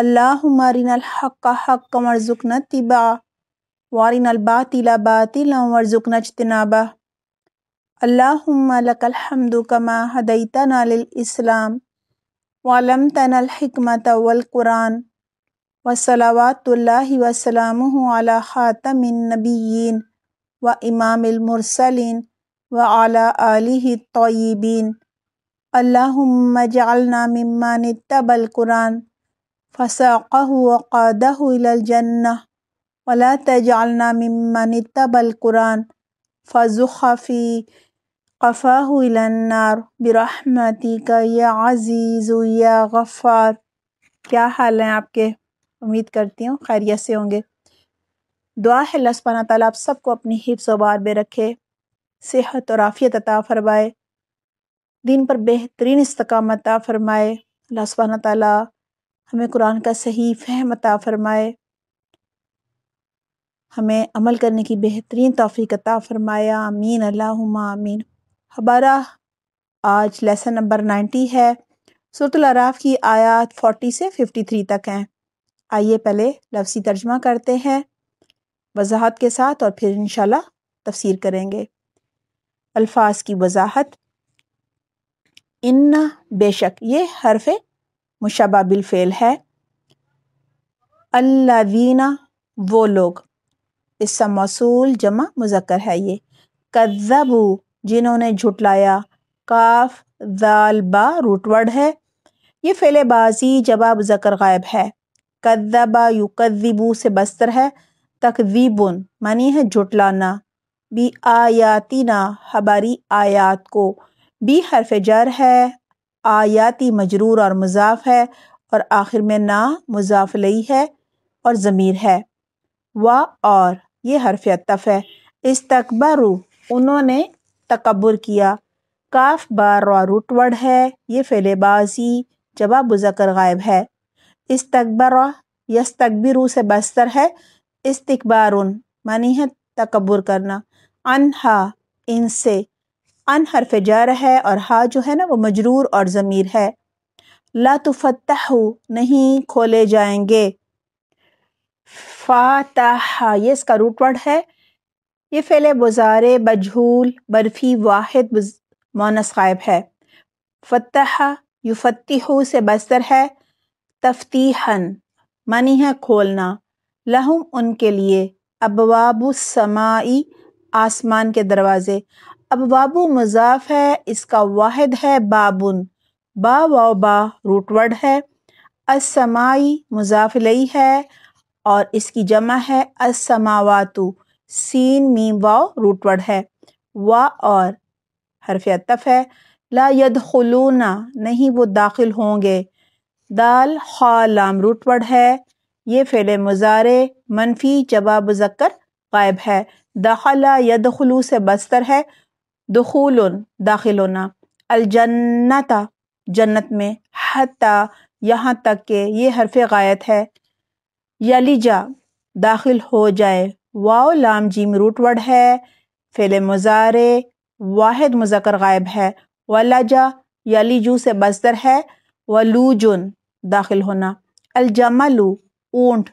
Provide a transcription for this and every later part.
अल्लाहुमारिनल-हक़ मरज़ुक न तिबा वारिनल बातिला बातिला वर्ज़ुकना इजतनाबा अल्लाहुम्मा लकल हम्दु कमा हदैतना लिल इस्लाम वालमतनल हिकमत वल कुरान व सलावातुल्लाहि व सलामुहु अला खातमिन नबिय्यीन व इमामिल मुरसलीन व अला आलिहि तय्यिबीन अल्लाहुम्मा जअलना मिम्मान इत्तबल कुरान فساقه وقاده إلى الجنة ولا تجعلنا ممن اتبع القرآن فزخ في قفاه إلى النار برحمتك या عزيز या गफ़ार क्या हाल हैं आपके उम्मीद करती हूँ खैरियत से होंगे दुआ है लसपाना ताली आप सबको अपनी हिफ्स वार में रखे सेहत और आफियत अता फ़रमाए दिन पर बेहतरीन इस्तकाम अता फ़रमाए लसपाना ताली हमें कुरान का सही फहम अता फ़रमाए हमें अमल करने की बेहतरीन तोफ़ी अता फ़रमाया आमीन अल्लाह आमीन हमारा आज लेसन नंबर नाइन्टी है सूरतराफ़ की आयात फोर्टी से फिफ्टी थ्री तक हैं आइए पहले लफसी तर्जमा करते हैं वजाहत के साथ और फिर इन तफसीर करेंगे अल्फाज की वजाहत इन्ना बेशक ये हरफ मुशबा बिलफ़ेल है अल्लादीना वो लोग इसका मौसूल जमा मुजक्र है ये कज़बू जिन्होंने झुटलाया काफ दाल बा रूटवर्ड है ये फ़ेलेबाजी जवाब जकर गायब है कदबा युकदबू से बस्तर है तकदीबुन मनी है झुटलाना बी आयाती ना हमारी आयात को बी हरफ जर है आयाती मजरूर और मजाफ है और आखिर में ना मुजाफलई है और ज़मीर है व और ये हरफ अतफ है इस्तकबर उन्होंने तकबर किया काफ बार और रुटवड़ है ये फेलेबाजी जवाब बुजकर गायब है इस यस तकबिर से बस्तर है इस्तकबार मानी है तकबर करना अनहा इनसे अन हरफ जार है और हा जो है ना वो मजरूर और ज़मीर है ला तुफ़तह नहीं खोले जाएंगे फ़ातहा ये इसका रूटवर्ड है ये फ़ैल बुजार बजहूल बर्फ़ी वाहिद मोनस गायब है फ़तह युफ़तह से बस्तर है तफ्तीहन मनी है खोलना लहम उनके लिए अबवाबुसमाई आसमान के दरवाज़े अब बाबू मजाफ है इसका वाहिद है बाबुन बा व बा है असमाई मुजाफलई है और इसकी जमा है असमावातु सीन मीम वाओ रूटवर्ड है वा और हरफ तफ है ला यद खलूना नहीं वो दाखिल होंगे दाल खालाम रूटवर्ड है ये फेल मुजारे मनफी जवाब जक्कर गायब है दखला यद खलू से बस्तर है दखूल दाखिल होना अलजन्नता जन्नत में हती यहाँ तक के ये हरफ गायत है यलीजा दाखिल हो जाए वाओ लाम जीम रूट वर्ड है फेले मुजारे वाहिद मुजकर गायब है वलाजा यलीजू से बस्तर है वलूजुन दाखिल होना अलजमलू ऊंट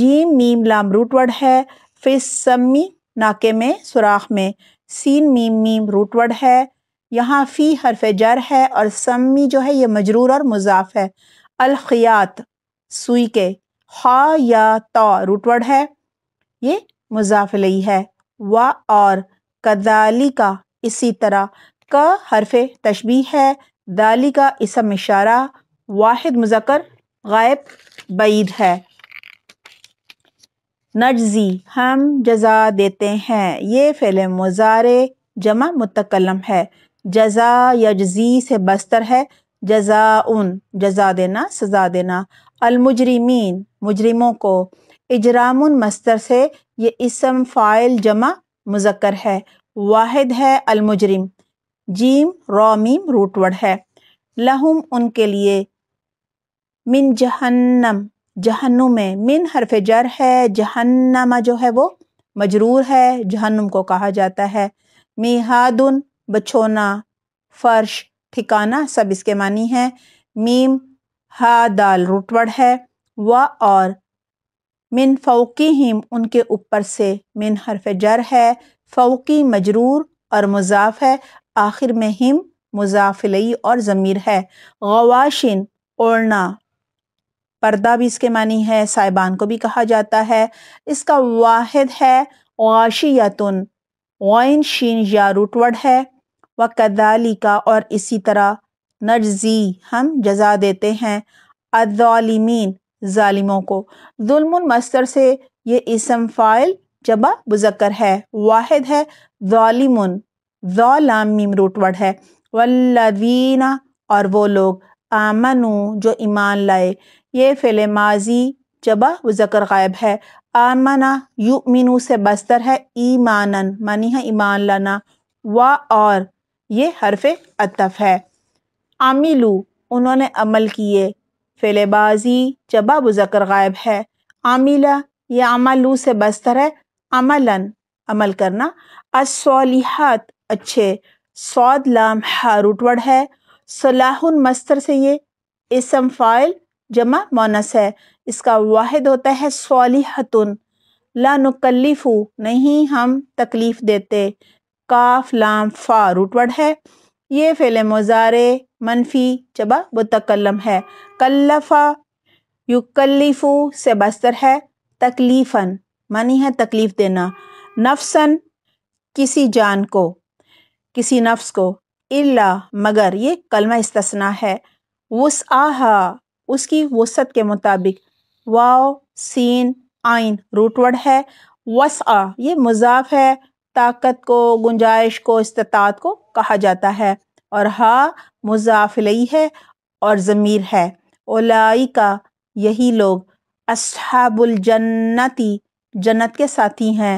जीम मीम लाम रूटवर्ड है है सम्मी नाके में सुराख में सीन मीम मीम रूटवर्ड है यहाँ फ़ी हरफ जर है और सम्मी जो है ये मजरूर और मुजाफ है अलखियात सुई के हा या तो रूटवर्ड है ये मुजाफली है व और कदाली का इसी तरह का हरफ तशबी है दाली का इसम इशारा वाहिद मुजक्र गायब बईद है नजी हम जजा देते हैं ये फ़िल मुजारे जमा मुतकलम है जजा यजी से बस्तर है जजा उन जजा देना सजा देना अलमुजरिमीन मुजरिमों को इजराम मस्तर से ये इसम फ़ाइल जमा मुजक्र है वाहिद है अलमुजरिम जीम रोमीम रूटवड़ है लहुम उनके लिए मिन जहन्नम जहन्नुम में मिन हरफ जर है जहन्नमा जो है वो मजरूर है जहन्नुम को कहा जाता है मिहादुन बछोना फर्श ठिकाना सब इसके मानी है मीम हा दाल रुटवड़ है व और मिन फ़ौकी हिम उनके ऊपर से मिन हरफ जर है फ़ौकी मजरूर और मुजाफ है आखिर में हिम मुजाफिलई और ज़मीर है गवाशिन ओढ़ना पर्दा भी इसके मानी है साहिबान को भी कहा जाता है इसका वाहिद है गाशियातुन वाइन शीन या रुटवड है व कदाली का और इसी तरह नजी हम जजा देते हैं अदालिमीन ालिमों को मस्तर से ये इसम फ़ाइल जबा मुजक्र है वाहिद है ालिमन ज़ालामीम रुटवड है वल्लवीना और वो लोग आमनु जो ईमान लाए ये फ़िल माजी जबा व ज़कर गायब है आमना यू मीनू से बस्तर है ईमानन मानी है ईमान लाना व और ये हरफ अतफ है आमिलू उन्होंने अमल किए फेलेबाजी जबा व ज़कर गायब है आमिला ये अमलू से बस्तर है अमलन अमल करना असलिहात अच्छे सौद लाम हारूटवड़ है सलाहुन मस्तर से ये इसम फ़ाइल जमा मोनस है इसका वाहिद होता है सोलिहतुन ला नुकल्लिफू नहीं हम तकलीफ़ देते काफ लाम फ़ा रूटवर्ड है ये फेल मुजारे मनफी जबा मुतकलम है कल्लफ़ा युकल्लिफू से बस्तर है तकलीफ़न मनी है तकलीफ़ देना नफसन किसी जान को किसी नफ्स को इल्ला मगर ये कलमा इस्तना है वस आहा उसकी वसत के मुताबिक वाओ सीन आइन रूटवर्ड है वसा ये मजाफ है ताकत को गुंजाइश को इस्तात को कहा जाता है और हा मुजाफिलई है और ज़मीर है ओलाई का यही लोग असहाबुल जन्नती जन्नत के साथी हैं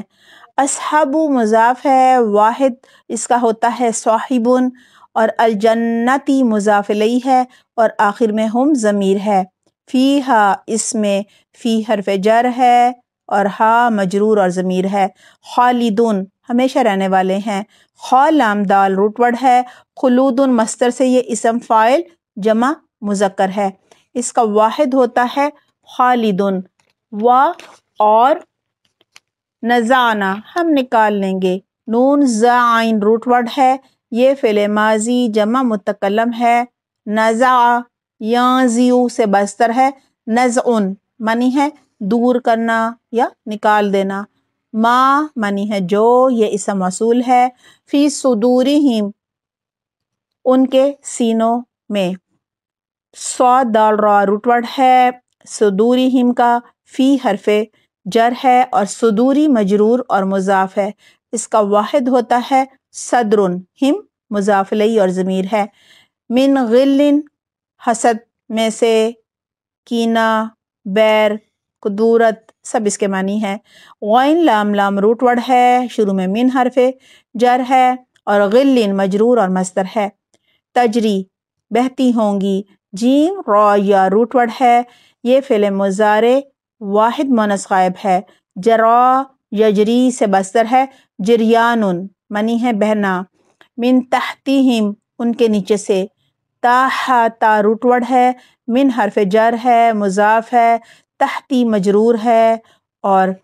असहाबु मजाफ है वाहिद इसका होता है साहिबुन और अलजन्नती मुजाफिलई है और आखिर में हम ज़मीर है फ़ी हा इसमें फ़ी हरफ जर है और हा मजरूर और ज़मीर है खालिदुन हमेशा रहने वाले हैं खा दाल रूटवर्ड है खलूदन मस्तर से ये इसम फ़ाइल जमा मुजक्र है इसका वाहिद होता है खालिदन व और नज़ाना हम निकाल लेंगे नून ज़ाइन आइन वर्ड है ये फ़िल माजी जमा मुतकलम है नज़ा याजियू से बस्तर है नज़ उन मनी है दूर करना या निकाल देना माँ मनी है जो ये इसम मसूल है फी सदूरी ही उनके सीनों में सौ दाल रुटवड़ है सदूरी हिम का फ़ी हरफे जर है और सदूरी मजरूर और मुजाफ है इसका वाहिद होता है सदरुन हिम मुजाफलई और ज़मीर है मिन गिल्लिन हसद में से कीना बैर कुदूरत सब इसके मानी है वाइन लाम लाम रूटवर्ड है शुरू में मिन हरफे जर है और गिल्लिन मजरूर और मस्तर है तजरी बहती होंगी जीम रॉ या रूटवर्ड है ये फिल मुजारे वाहिद मोनस गायब है जरा यजरी से बस्तर है जरियान मनी है बहना मिन तहती हिम उनके नीचे से ता ता रुटवड़ है मिन हरफ जर है मुजाफ है तहती मजरूर है और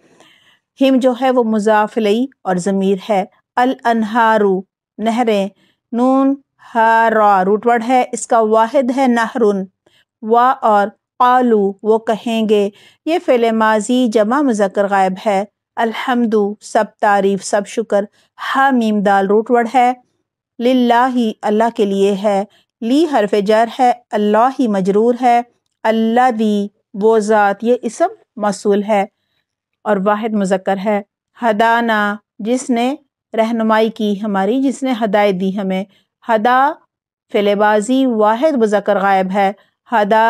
हिम जो है वो मुजाफलई और ज़मीर है अल अनहारू नहरें नून हारा रुटवड़ है इसका वाहिद है नहरुन वा और आलू वो कहेंगे ये फ़िल माजी जमा मुजक्र गायब है अलहमदु सब तारीफ सब शुक्र हामीम दाल रूटवर्ड वर्ड है लाही अल्लाह के लिए है ली हरफ जर है अल्लाह ही मजरूर है अल्लाह दी वो ज़ात ये इसम मसूल है और वाहिद मुजक्कर है हदाना जिसने रहनुमाई की हमारी जिसने हदायत दी हमें हदा फिलेबाजी वाहिद मुजक्कर गायब है हदा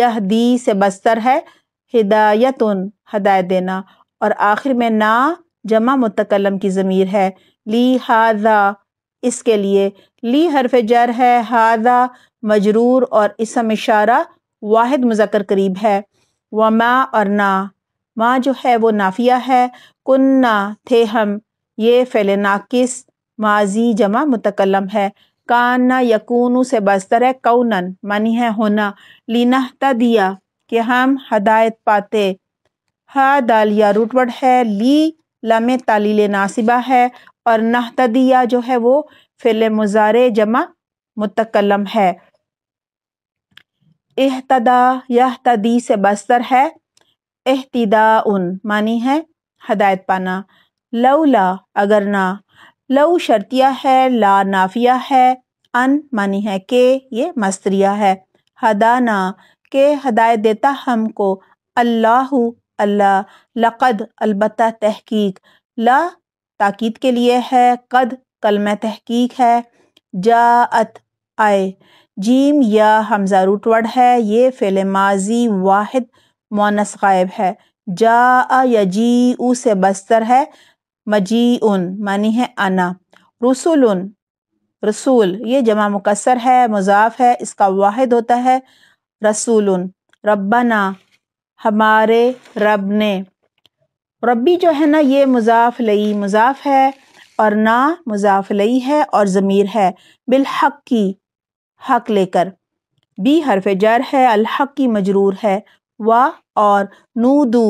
यह दी से बस्तर है हिदायतन हदायत देना और आखिर में ना जमा मुतकलम की ज़मीर है ली हादा इसके लिए ली हरफ जर है हादा मजरूर और इसम इशारा वाहिद मुजक्र करीब है व माँ और ना माँ जो है वो नाफिया है कुन्ना थे हम ये फैल नाकिस माजी जमा मुतकलम है काना यकून से बस्तर है कौनन मनी है होना लीना दिया कि हम हदायत पाते हा दाल या रूटवर्ड है ली लमे तालील नासिबा है और नहतदिया जो है वो फिल मुजारे जमा मुतकलम है एहतदा यह तदी से बस्तर है एहतदा उन मानी है हदायत पाना लौला अगर ना लऊ शर्तिया है ला नाफिया है अन मानी है के ये मस्तरिया है हदाना के हदायत देता हमको अल्लाह अल्लाह लक़द अलबत् तहकीक ला ताकीद के लिए है कद कलम तहकीक है जात आए जीम या हमजा रूट है ये फेल माजी वाहिद मोनस गायब है जा या जी ऊ से बस्तर है मजी उन मानी है आना रसूल उन रसूल ये जमा मुकसर है मुजाफ है इसका वाहिद होता है रसूल उन रब्बाना हमारे रब ने रबी जो है ना ये मुजाफ़ लई मुजाफ़ है और ना मुजाफ़ लई है और ज़मीर है बिलहक की हक लेकर बी हरफ जर है अलहक की मजरूर है वाह और नू दू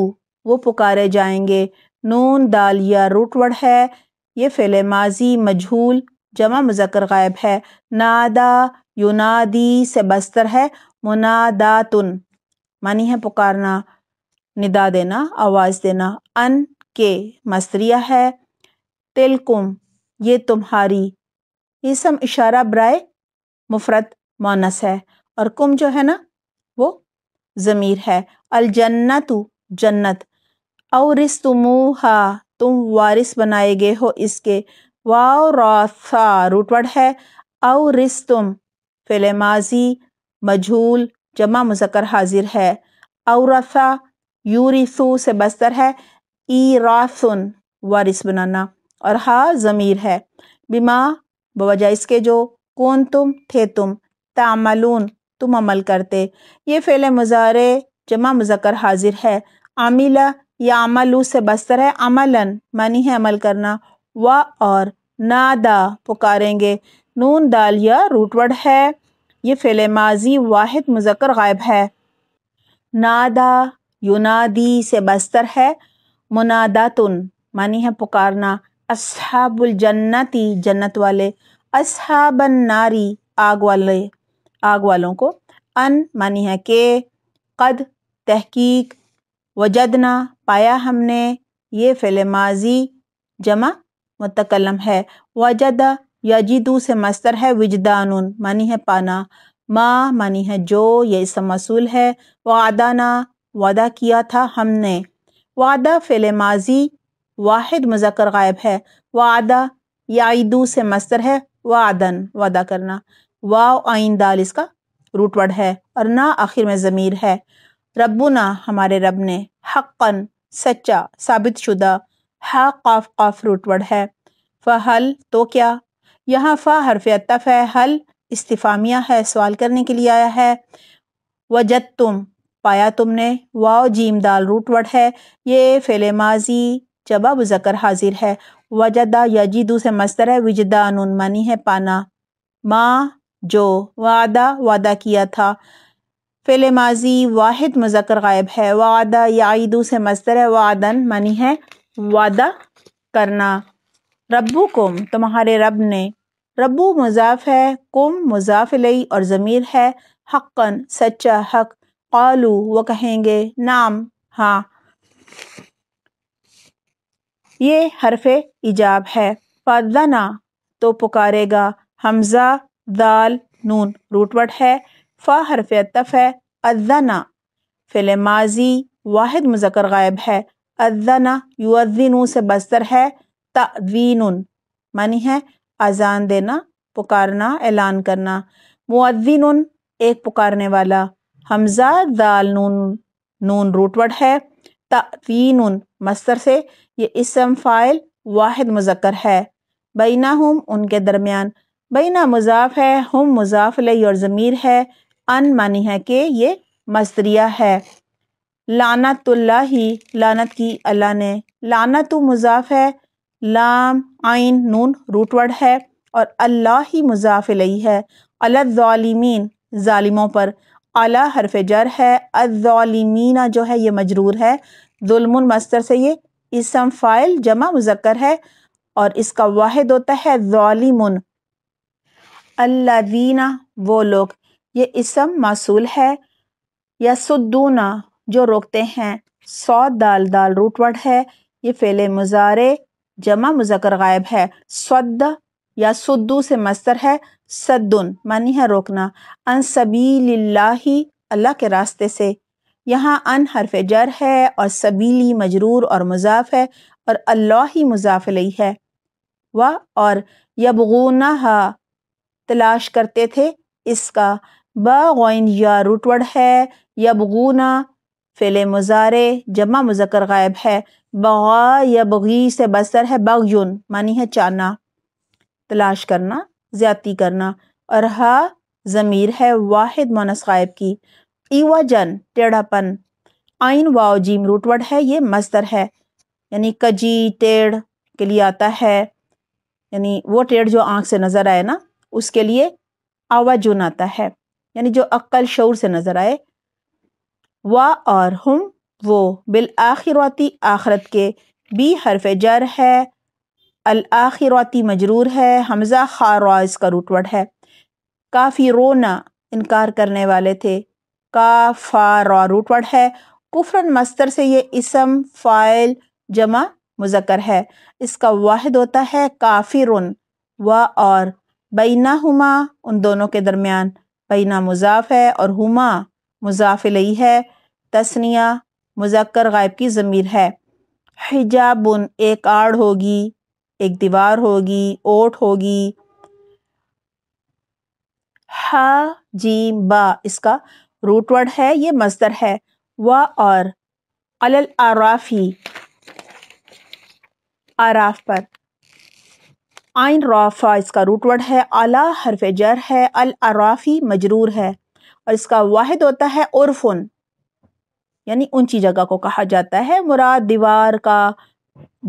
वो पुकारे जाएंगे नून दाल या रूटवड़ है ये फ़िल माजी मजहूल जमा मुजक्र गायब है नादा युनादी से बस्तर है मुनादातुन मानी है पुकारना निदा देना आवाज़ देना अन के मसरिया है तिलकुम ये तुम्हारी ये सब इशारा ब्राय मुफरत मोनस है और कुम जो है ना वो ज़मीर है अलजन्नतु जन्नत तुमूहा तुम वारिस बनाए गए हो इसके वाओ रासा रूटवर्ड है फिले माजी मझूल जमा मुजक्र हाजिर है अवरसा यूरिसु से बस्तर है ईरासुन वारिस बनाना और हा ज़मीर है बिमा बवजह इसके जो कौन तुम थे तुम तामलून तुम अमल करते ये फेले मुजारे जमा मुजक्र हाजिर है आमिला या अमलू से बस्तर है अमलन मानी है अमल करना व और नादा पुकारेंगे नून दाल या रूटवर्ड है ये फ़िल माजी वाहिद मुजक्र गायब है नादा युनादी से बस्तर है मुनादातुन मानी है पुकारना असहाबुल जन्नती जन्नत वाले असहाबन नारी आग वाले आग वालों को अन मानी है के कद तहकीक वजदना पाया हमने ये फ़िल माजी जमा मुतकलम है वजदा यजीदू से मस्तर है विजदान मानी है पाना माँ मानी है जो ये इसम मसूल है वादाना वादा किया था हमने वादा फ़िल माजी वाहिद मुजक्र गायब है वादा यादू से मस्तर है वादन वादा करना वाव आइन दाल इसका रूटवर्ड है और ना आखिर में ज़मीर है रबुना हमारे रब ने हक्कन सच्चा साबित शुदा हा काफ काफ रूट है फ़हल तो क्या यहाँ फ़ा हरफ अतफ है हल इस्तफ़ामिया है सवाल करने के लिए आया है वजत तुम पाया तुमने वाओ जीम दाल रूट वर्ड है ये फेले माजी जबा मुजकर हाजिर है वजदा जी दूसरे मस्तर है विजदा अनुमानी है पाना माँ जो वादा वादा किया था फेले माजी वाहिद मुजकर गायब है वादा या से मस्तर है वादन मानी है वादा करना रब्बू कुम तुम्हारे रब ने रब्बू मुजाफ है कुम मुजाफिलई और ज़मीर है हक्कन सच्चा हक कालू वो कहेंगे नाम हाँ ये हरफ इजाब है फर्दना तो पुकारेगा हमज़ा दाल नून रूटवट है फ़ा हरफ तफ है अदना फिल माजी वाहिद मुजक्र गायब है अदना युद्दीनू से बस्तर है तवीन मानी है अजान देना पुकारना ऐलान करना मुद्दीन एक पुकारने वाला हमजा दाल नून नून रूटवर्ड है तवीन मस्तर से ये इसम फ़ाइल वाहिद मुजक्र है बैना हम उनके दरमियान बैना मुजाफ है हम मुजाफ लई और ज़मीर है अन मानी है कि ये मस्तरिया है लानतुल्ला ही लानत की अल्लाह ने तो मुजाफ है लाम आइन नून रूटवर्ड है और अल्लाह ही मुजाफिलई है अलमीन ालिमों पर अला हरफ जर है अजालिमीना जो है ये मजरूर है जुल्मन मस्तर से ये इसम फ़ाइल जमा मुजक्कर है और इसका वाहिद होता है ालिमन अल्लादीना वो लोग ये इसम मासूल है या सुदूना जो रोकते हैं सौ दाल दाल रूटवर्ड है ये फेले मुजारे जमा मुजकर गायब है सद या सुद्दू से मस्तर है सद्दुन मानी है रोकना अन सबीलाही अल्लाह के रास्ते से यहाँ अन हरफ जर है और सबीली मजरूर और मुजाफ है और अल्लाह ही है वह और यबगुना तलाश करते थे इसका बाइन या रुटवड़ है यबगुना फ़िल मुजारे जमा मुजकर गायब है बगा या बगी से बसर है बगयुन मानी है चाना तलाश करना ज़्यादती करना और हा ज़मीर है वाहिद मोनस गायब की ईवा जन टेढ़ापन आइन वाओ जीम रूटवर्ड है ये मस्तर है यानी कजी टेढ़ के लिए आता है यानी वो टेढ़ जो आंख से नज़र आए ना उसके लिए आवाजुन आता है यानी जो अक्ल शोर से नज़र आए वाह और हम वो बिल बिलआखिरती आखरत के बी हरफ जर है अलआखिरती मजरूर है हमज़ा खारा इसका रुटवट है काफ़ी रोना इनकार करने वाले थे का फा रुटवट है कुफरन मस्तर से ये इसम फ़ाइल जमा मुजक्र है इसका वाहिद होता है काफिर व और बैना हुमा उन दोनों के दरमियान बीना मुजाफ है और हुमा मुजाफिलई है तस्निया मुजक्कर गायब की ज़मीर है हिजाबुन एक आड़ होगी एक दीवार होगी ओट होगी हा जी बा इसका रूटवर्ड है ये मजदर है व और अल आराफी आराफ पर आइन रफा इसका रूटवर्ड है अला हरफ जर है अल आराफी मजरूर है और इसका वाहिद होता है उर्फुन यानी ऊंची जगह को कहा जाता है मुराद दीवार का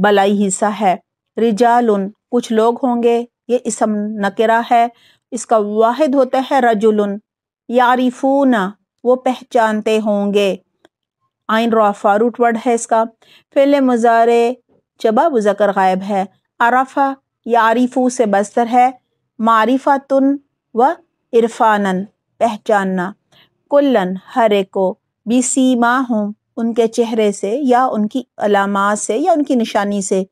बलाई हिस्सा है रिजालुन कुछ लोग होंगे ये इसम नकरा है इसका वाहिद होता है रजुलन यारिफूना वो पहचानते होंगे आइन रफा रूट वर्ड है इसका फिल मुजारे जबा बुजकर गायब है अरफा यारिफू से बस्तर है मारिफा तुन व इरफानन पहचानना कुल्लन हरे को बी सीमा हूँ उनके चेहरे से या उनकी अलामात से या उनकी निशानी से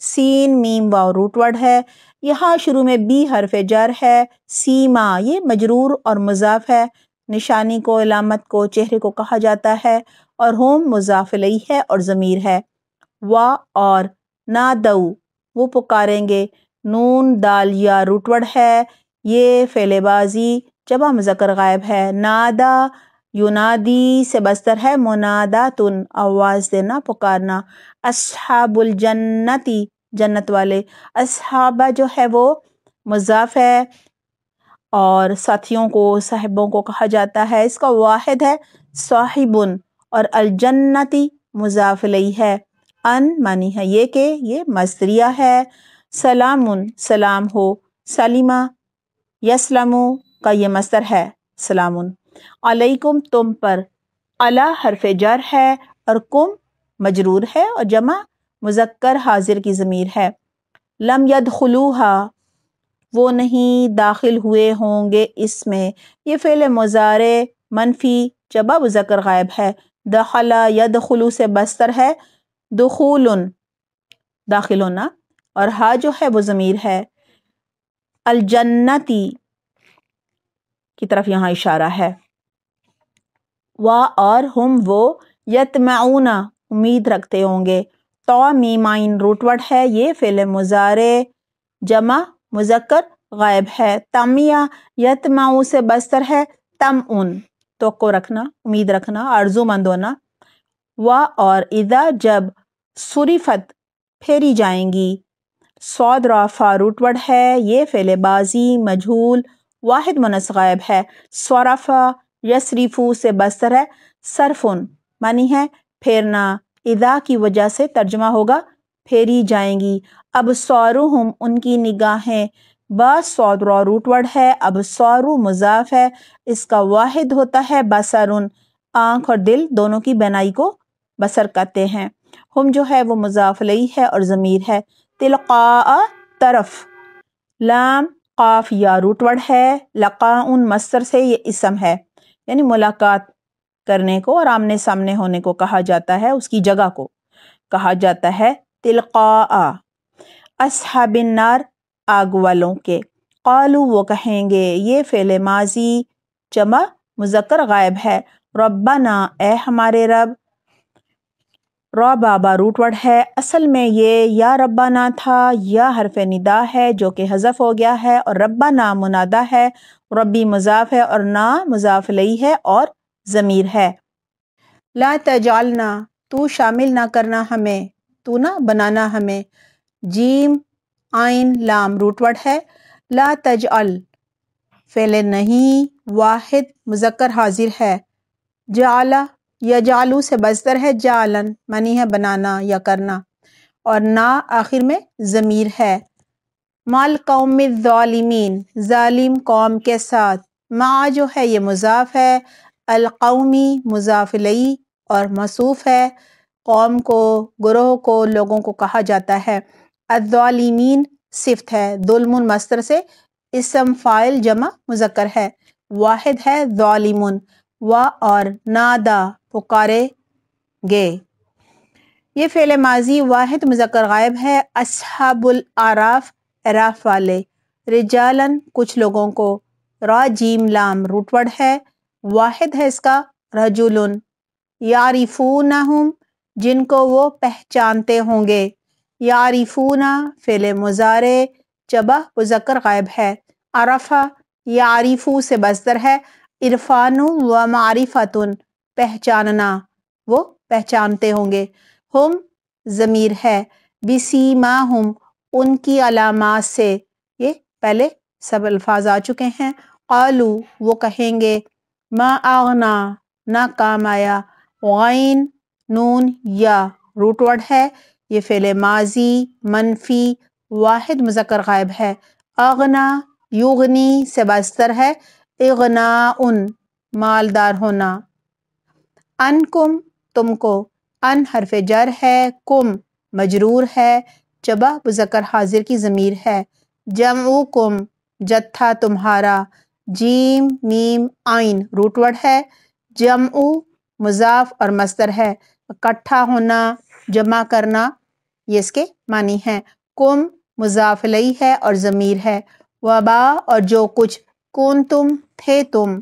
सीन मीम वाव रूटवर्ड है यहाँ शुरू में बी हरफ जर है सीमा ये मजरूर और मज़ाफ है निशानी को अलामत को चेहरे को कहा जाता है और होम मुजाफिलई है और ज़मीर है वा और ना दऊ वो पुकारेंगे नून दाल या रूटवर्ड है ये फेलेबाजी जबा मजकर गायब है नादा यूनादी से बस्तर है मुनादा तुन आवाज़ देना पुकारना अस्हाबुल जन्नती जन्नत वाले अस्हाबा जो है वो मुजाफ है और साथियों को साहिबों को कहा जाता है इसका वाहिद है साहिबुन और अलजन्नती मुजाफलई है अन मानी है ये के ये मस्तरिया है सलामुन सलाम हो सलीमा यसलमु का ये मस्तर है सलामुन अलैकुम तुम पर अला हरफ जर है और कुम मजरूर है और जमा मुजक्कर हाजिर की ज़मीर है लम यद खलूहा वो नहीं दाखिल हुए होंगे इसमें ये फ़िल मुजारे मनफी जबा मुजक्र गायब है दखला यद खलू से बस्तर है दखूल दाखिल होना और हा जो है वो ज़मीर है अलजन्नती की तरफ यहाँ इशारा है वाह और हम वो यतमाऊना उम्मीद रखते होंगे तो मीमाइन रूटवट है ये फ़िल मुजारे जमा मुजक्कर गायब है तमिया यतमाऊ से बस्तर है तम उन तो को रखना उम्मीद रखना आर्जूमंद होना वाह और इदा जब सुरीफत फेरी जाएंगी राफा रूटवट है ये बाजी मजहूल वाहिद मुनस गायब है सौराफा यसरीफू से बस्तर है सरफुन मानी है फेरना इदा की वजह से तर्जमा होगा फेरी जाएंगी अब सौरुहम उनकी निगाहें बसौरा रूटवर्ड है अब सौरु मुजाफ है इसका वाहिद होता है बसरुन आंख और दिल दोनों की बनाई को बसर कहते हैं हम जो है वो मुजाफलई है और ज़मीर है तिलका तरफ लाम काफ या रूटवर्ड है लका उन मस्तर से ये इसम है यानी मुलाकात करने को और आमने सामने होने को कहा जाता है उसकी जगह को कहा जाता है तिलका असहाबिनार आग वालों के कालू वो कहेंगे ये फेले माजी जमा मुजक्र गायब है ना ए हमारे रब रॉ बाबा रूट है असल में ये या रब्बा ना था या हरफ निदा है जो कि हज़फ हो गया है और रब्बा ना मुनादा है रब्बी मजाफ है और ना मुजाफ लई है और ज़मीर है ला तजालना तू शामिल ना करना हमें तू ना बनाना हमें जीम आइन लाम रूटवर्ड है ला तज अल फेले नहीं वाहिद मुजक्कर हाजिर है जला या जालू से बजतर है जालन मनी है बनाना या करना और ना आखिर में ज़मीर है माल कौम ालिमीन ालिम कौम के साथ माँ जो है ये मुजाफ है अलकौमी मुजाफिलई और मसूफ है कौम को ग्रोह को लोगों को कहा जाता है अदालमीन सिफ्त है दुलमुन मस्तर से इसम फ़ाइल जमा मुजक्र है वाहिद है ालिमन व वा और नादा पुकारेंगे ये फ़ेल माजी वाहिद मुजक्र गायब है असहाबुल आराफ एराफ वाले रिजालन कुछ लोगों को राजीम लाम रूटवर्ड है वाहिद है इसका रजुलन यारिफूना जिनको वो पहचानते होंगे यारिफूना फ़ेल मुजारे जबा मुजक्र गायब है आरफा यारिफू से बस्तर है इरफानु व मारिफतन पहचानना वो पहचानते होंगे हम ज़मीर है माँ हम उनकी अलामात से ये पहले सब अल्फाज आ चुके हैं आलू वो कहेंगे माँ आगना ना काम आया वाइन नून या रूटवर्ड है ये फेल माजी मनफी वाहिद मुजक्र गायब है अगना युगनी से बस्तर है इगना उन मालदार होना अनकुम तुमको अन हरफ जर है कुम मजरूर है जबा मुजक्र हाजिर की ज़मीर है जमू कुम जत्था तुम्हारा जीम मीम आइन रूटवर्ड है जमऊ मुजाफ और मस्तर है इकट्ठा होना जमा करना ये इसके मानी हैं कुम मुजाफलई है और ज़मीर है वबा और जो कुछ कौन तुम थे तुम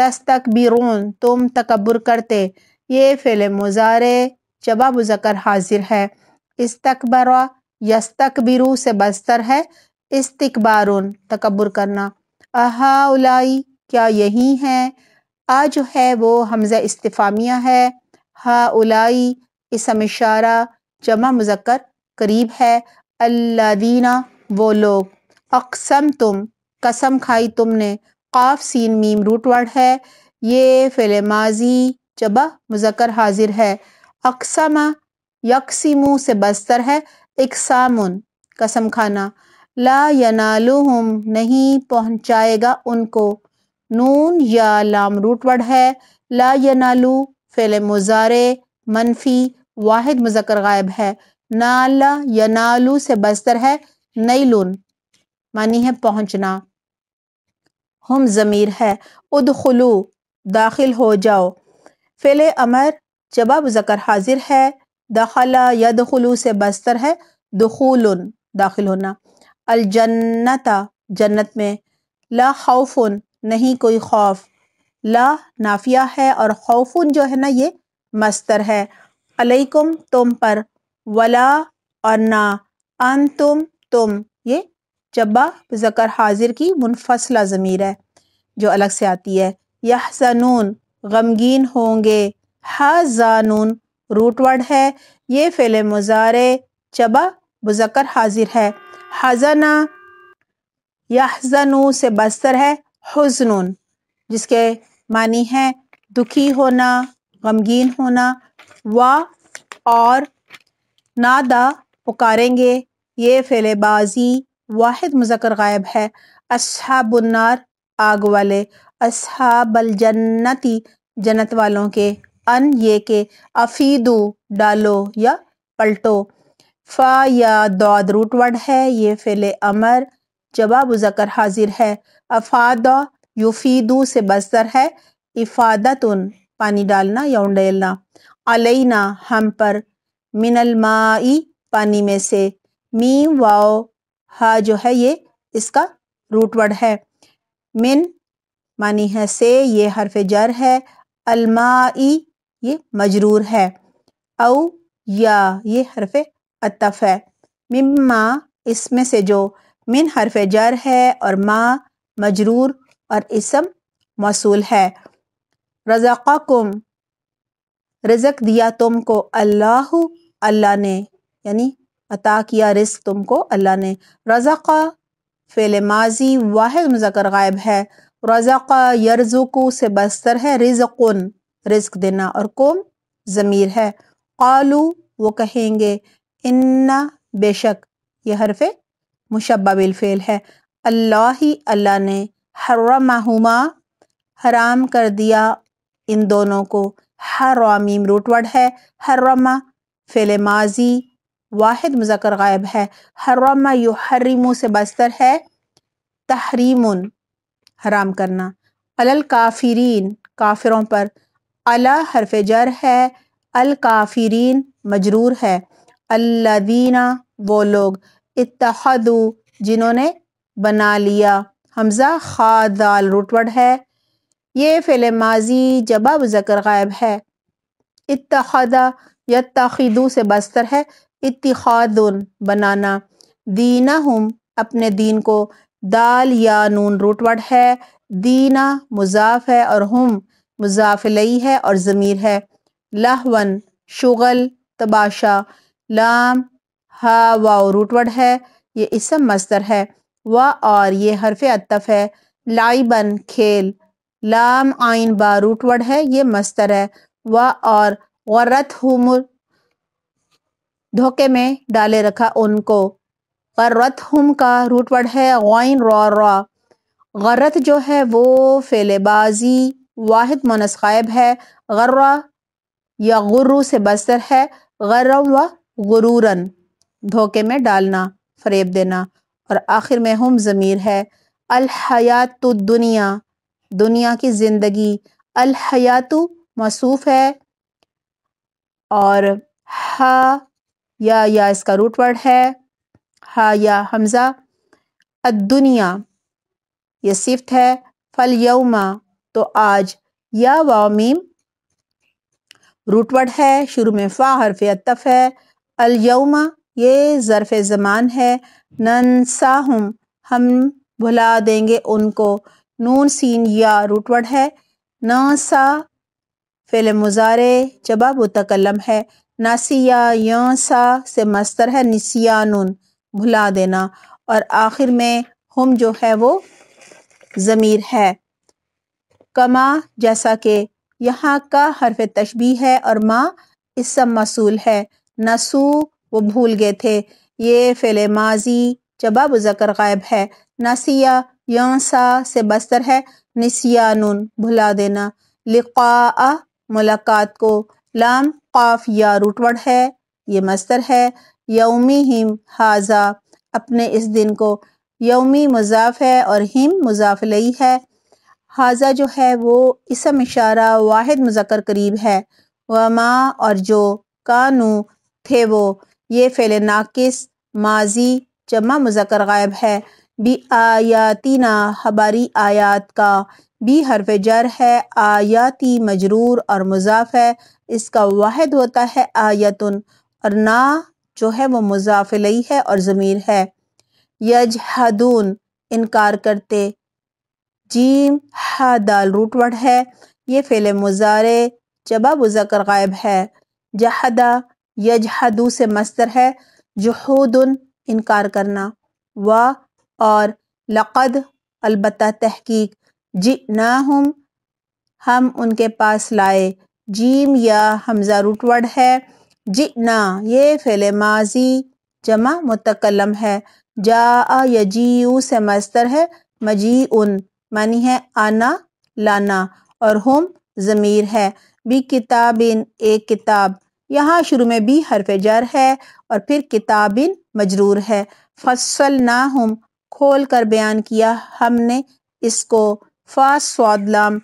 बिरून तुम तकबर करते ये फ़िल मुजारे जबा जकर हाजिर है यस्तक यस्तकबिरू से बस्तर है इस्तकबारुन तकबर करना अहा उलाई क्या यही है आ जो है वो हमज़ इस्तफामिया है हा उलाई इसम इशारा जमा मुजक्कर करीब है अल्लादीना वो लोग अक्सम तुम कसम खाई तुमने काफ सीन मीम रूट वर्ड है ये फेल माजी जबा मुजक्र हाजिर है अक्सम यकसीमु से बस्तर है इकसामुन कसम खाना ला यनालुहुम नहीं पहुंचाएगा उनको नून या लाम रूट वर्ड है ला यनालू फेल मुजारे मनफी वाहिद मुजक्र गायब है नाला यनालू से बस्तर है नई लून मानी है पहुंचना हम ज़मीर है उद खुलू दाखिल हो जाओ फ़िल अमर जवाब ज़कर हाजिर है दखला या दखलू से बस्तर है दखूल दाखिल होना अलजन्नता जन्नत में ला खौफन नहीं कोई खौफ ला नाफिया है और खौफन जो है ना ये मस्तर है अलैकुम तुम पर वला और ना अन तुम तुम ये जब्बा जकर हाजिर की मुनफसला ज़मीर है जो अलग से आती है यह ज़नून गमगीन होंगे हजानून रूटवर्ड है ये फ़िल मुजारे चबा बुजकर हाजिर है हजना यहजनु से बस्तर है हजनून जिसके मानी है दुखी होना गमगीन होना वाह और नादा पुकारेंगे ये फिलबाजी वाहिद मुजक्र गायब है असहाबुन्नार आग वाले असहाबल जन्नती जन्नत वालों के अन ये के अफीदू डालो या पलटो फ़ा या दौद रूट वर्ड है ये फ़िल अमर जवाब मुजक्र हाजिर है अफादा युफीदू से बस्तर है इफादतुन पानी डालना या उंडेलना अलैना हम पर मिनल माई पानी में से मी वाओ हा जो है ये इसका रूट वर्ड है मिन मानी है से ये हरफ जर है अलमाई ये मजरूर है औ या ये हरफ अतफ है मिम्मा इसमें से जो मिन हरफ जर है और माँ मजरूर और इसम मौसूल है रज़ाकुम रज़क दिया तुमको अल्लाह अल्लाह ने यानी अता किया रिस्क तुमको अल्लाह ने रज़क़ा फ़ेल माजी वाहिद मुजकर गायब है रज़क़ा यरजुकू से बस्तर है रिजकुन रिस्क देना और कुम ज़मीर है आलू वो कहेंगे इन्ना बेशक यह हरफ मुशबा है अल्लाह ही अल्लाह ने हर्रमाहुमा हराम कर दिया इन दोनों को हर रामीम रूटवर्ड है है हर्रमा फ़ेल माजी वाहिद मुजकर गायब है हरामा यु हरिमु से बस्तर है तहरीम हराम करना अलल काफिरीन काफिरों पर अला हरफ जर है अल काफिरीन मजरूर है अल्लादीना वो लोग इतहदु जिन्होंने बना लिया हमज़ा खादाल रुटवड़ है ये फ़िल माजी जबा जकर गायब है इतहदा यतखदू से बस्तर है इतिहाद बनाना दीना हम अपने दीन को दाल या नून रूटवर्ड है दीना मुजाफ है और हम मुजाफिलई है और ज़मीर है लहवन शुगल तबाशा लाम हा वाओ रूटवर्ड है ये इसम मस्तर है व और ये हरफ अतफ है लाइबन खेल लाम आइन बा रूटवर्ड है ये मस्तर है व और गरत हमर धोखे में डाले रखा उनको पर रत हम का रूटवर्ड है गौन रौ रौ गरत जो है वो फेलेबाजी वाहिद मनस्कैब है गर्रा या गुरु से बस्तर है गर्रम व गुरूरन धोखे में डालना फरेब देना और आखिर में हम ज़मीर है अलहयात दुनिया दुनिया की ज़िंदगी अलहयात मसूफ है और हा या या इसका रूट वर्ड है हा या हमज़ा अदुनिया ये सिफ्त है फल यौमा तो आज या वामीम रूट वर्ड है शुरू में फ़ा हरफ अतफ है यौमा ये ज़रफ़ ज़मान है ननसाहम हम भुला देंगे उनको नून सीन या रूट वर्ड है नासा फ़िल मुजारे जबाब तकलम है नासिया सा से मस्तर है निसियानुन भुला देना और आखिर में हम जो है वो ज़मीर है कमा जैसा कि यहाँ का हरफ तशबी है और माँ इसम मसूल है नसू वो भूल गए थे ये फेले माजी जबाब जकर गायब है नसिया सा से बस्तर है नसियानुन भुला देना लिका मुलाकात को लाम क़ाफ या रूटवर्ड है ये मस्तर है यौमी हिम हाजा अपने इस दिन को यौमी मुजाफ है और हिम मुजाफलई है हाजा जो है वो इसम इशारा वाहिद मुजक्र करीब है वमा और जो कानू थे वो ये फेले नाकिस माजी जमा मुजक्र गायब है बी आयातीना हबारी आयात का बी हरफ जर है आयाती मजरूर और मुजाफ है इसका वाहिद होता है आयतुन और ना जो है वो मुजाफिलई है और ज़मीर है यज हदून इनकार करते जीम हदाल दाल रूटवर्ड है ये फेल मुजारे जबा बुजकर गायब है जहदा यज हदू से मस्तर है जहूदन इनकार करना व और लक़द अलबत्ता तहकीक जी ना हम हम उनके पास लाए जीम या हमजा रूटवर्ड है जितना ये फेले माजी जमा मुतकलम है जा यजीयू से मस्तर है मजी उन मानी है आना लाना और हम ज़मीर है बी किताबिन एक किताब यहाँ शुरू में बी हरफ जर है और फिर किताबिन मजरूर है फसल ना हम खोल कर बयान किया हमने इसको फास स्वादलाम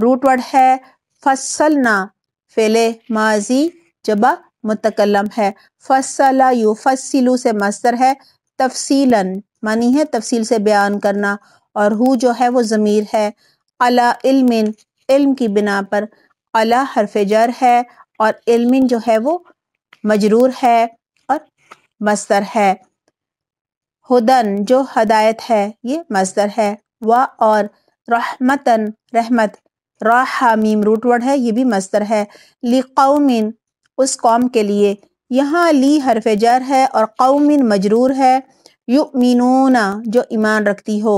रूटवर्ड है फसलना फेले माजी जबा मुतकलम है फसला यू फसिलू से मस्तर है तफसीलन मानी है तफसील से बयान करना और हु जो है वो ज़मीर है अला इल्मिन इल्म की बिना पर अला हरफ जर है और इल्मिन जो है वो मजरूर है और मस्तर है हुदन जो हदायत है ये मस्तर है व और रहमतन रहमत रा रूटवर्ड है ये भी मस्तर है ली कौमिन उस कौम के लिए यहाँ ली हरफ जर है और कौमिन मजरूर है यु मीनूना जो ईमान रखती हो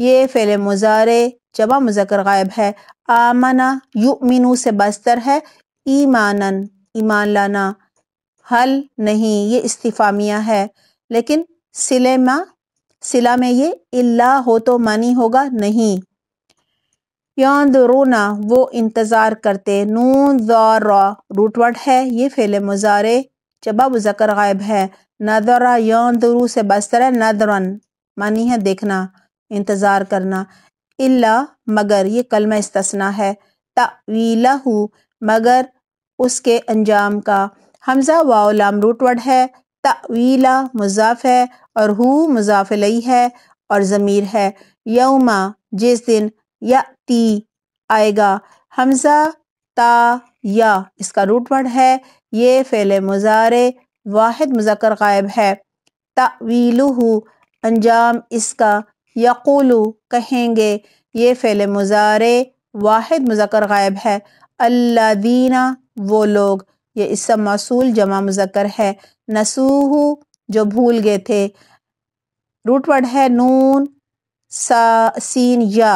ये फ़ेल मुजारे जबा मुजकर गायब है आमना यु मीनू से बस्तर है ईमानन ईमान लाना हल नहीं ये इस्तीफामिया है लेकिन सिलेमा सिला में ये इल्ला हो तो मानी होगा नहीं यांदरूना वो इंतज़ार करते नून ज़ारा रूट वर्ड है ये फेल मुजारे जबा मुजकर गायब है नदरा यांदरू से बस्तर है नदरन मानी है देखना इंतज़ार करना इल्ला मगर ये कलमा इस्तना है तवीला हु मगर उसके अंजाम का हमजा वाओलाम रूट वर्ड है तवीला मुजाफ है और हु मुजाफलई है और ज़मीर है यौमा जिस दिन या ती आएगा हमजा ता या इसका रूट वर्ड है ये फेले मुजारे वाहिद मुजक्र गायब है तवीलू अंजाम इसका यकुलू कहेंगे ये फेल मुजारे वाहिद मुजक्र गायब है अल्लादीना वो लोग ये इसम मासूल जमा मुजक्र है नसूहू जो भूल गए थे रूट वर्ड है नून सा सीन या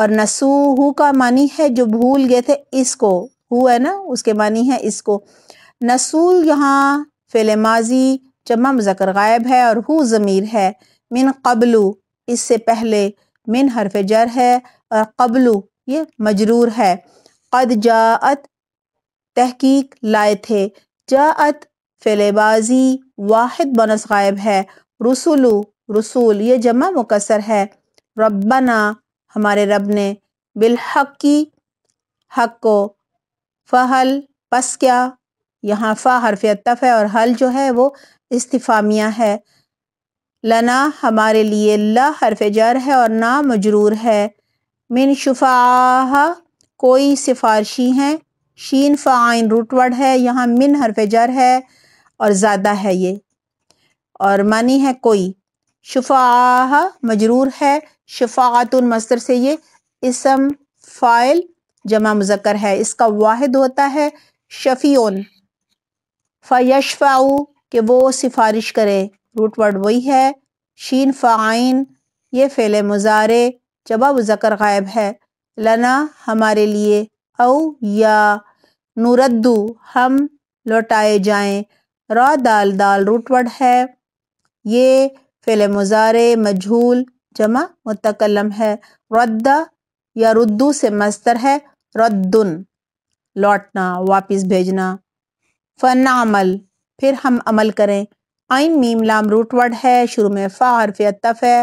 और नसूहू का मानी है जो भूल गए थे इसको हु है ना उसके मानी है इसको नसूल यहाँ माजी जमा मुजकर गायब है और हु ज़मीर है मिन कबलू इससे पहले मिन हरफ जर है और कबलू ये मजरूर है कद जात तहकीक लाए थे जात फेलेबाजी वाहिद बनस गायब है रसुलू रसूल ये जमा मुकसर है रबना हमारे रब ने बिलहक की हक को फ़हल पस क्या यहाँ फ़ा हरफ अतफ़ है और हल जो है वो इस्तीफामिया है लना हमारे लिए ला हरफ जर है और ना मजरूर है मिन शफाह कोई सिफारशी हैं शीन फ़ाइन रुटवर्ड है यहाँ मिन हरफ जर है और ज़्यादा है ये और मानी है कोई शफाह मजरूर है शफातुन मस्तर से ये इसम फ़ाइल जमा मुजक्र है इसका वाहिद होता है शफीन फ़यशफ़ाऊ के वो सिफारिश करे रूट वर्ड वही है शीन फ़ाइन ये फ़ेल मुजारे जबा मुजक्र गायब है लना हमारे लिए औ या नूरदू हम लौटाए जाएं रा दाल दाल रूटवर्ड है ये फ़ेल मुजारे मजहूल जमा मुतकलम है रद्द या रुद्दू से मस्तर है रद्दुन लौटना वापस भेजना फन अमल फिर हम अमल करें आइन मीम लाम रूट वर्ड है शुरू में फ़ा हरफ अतफ है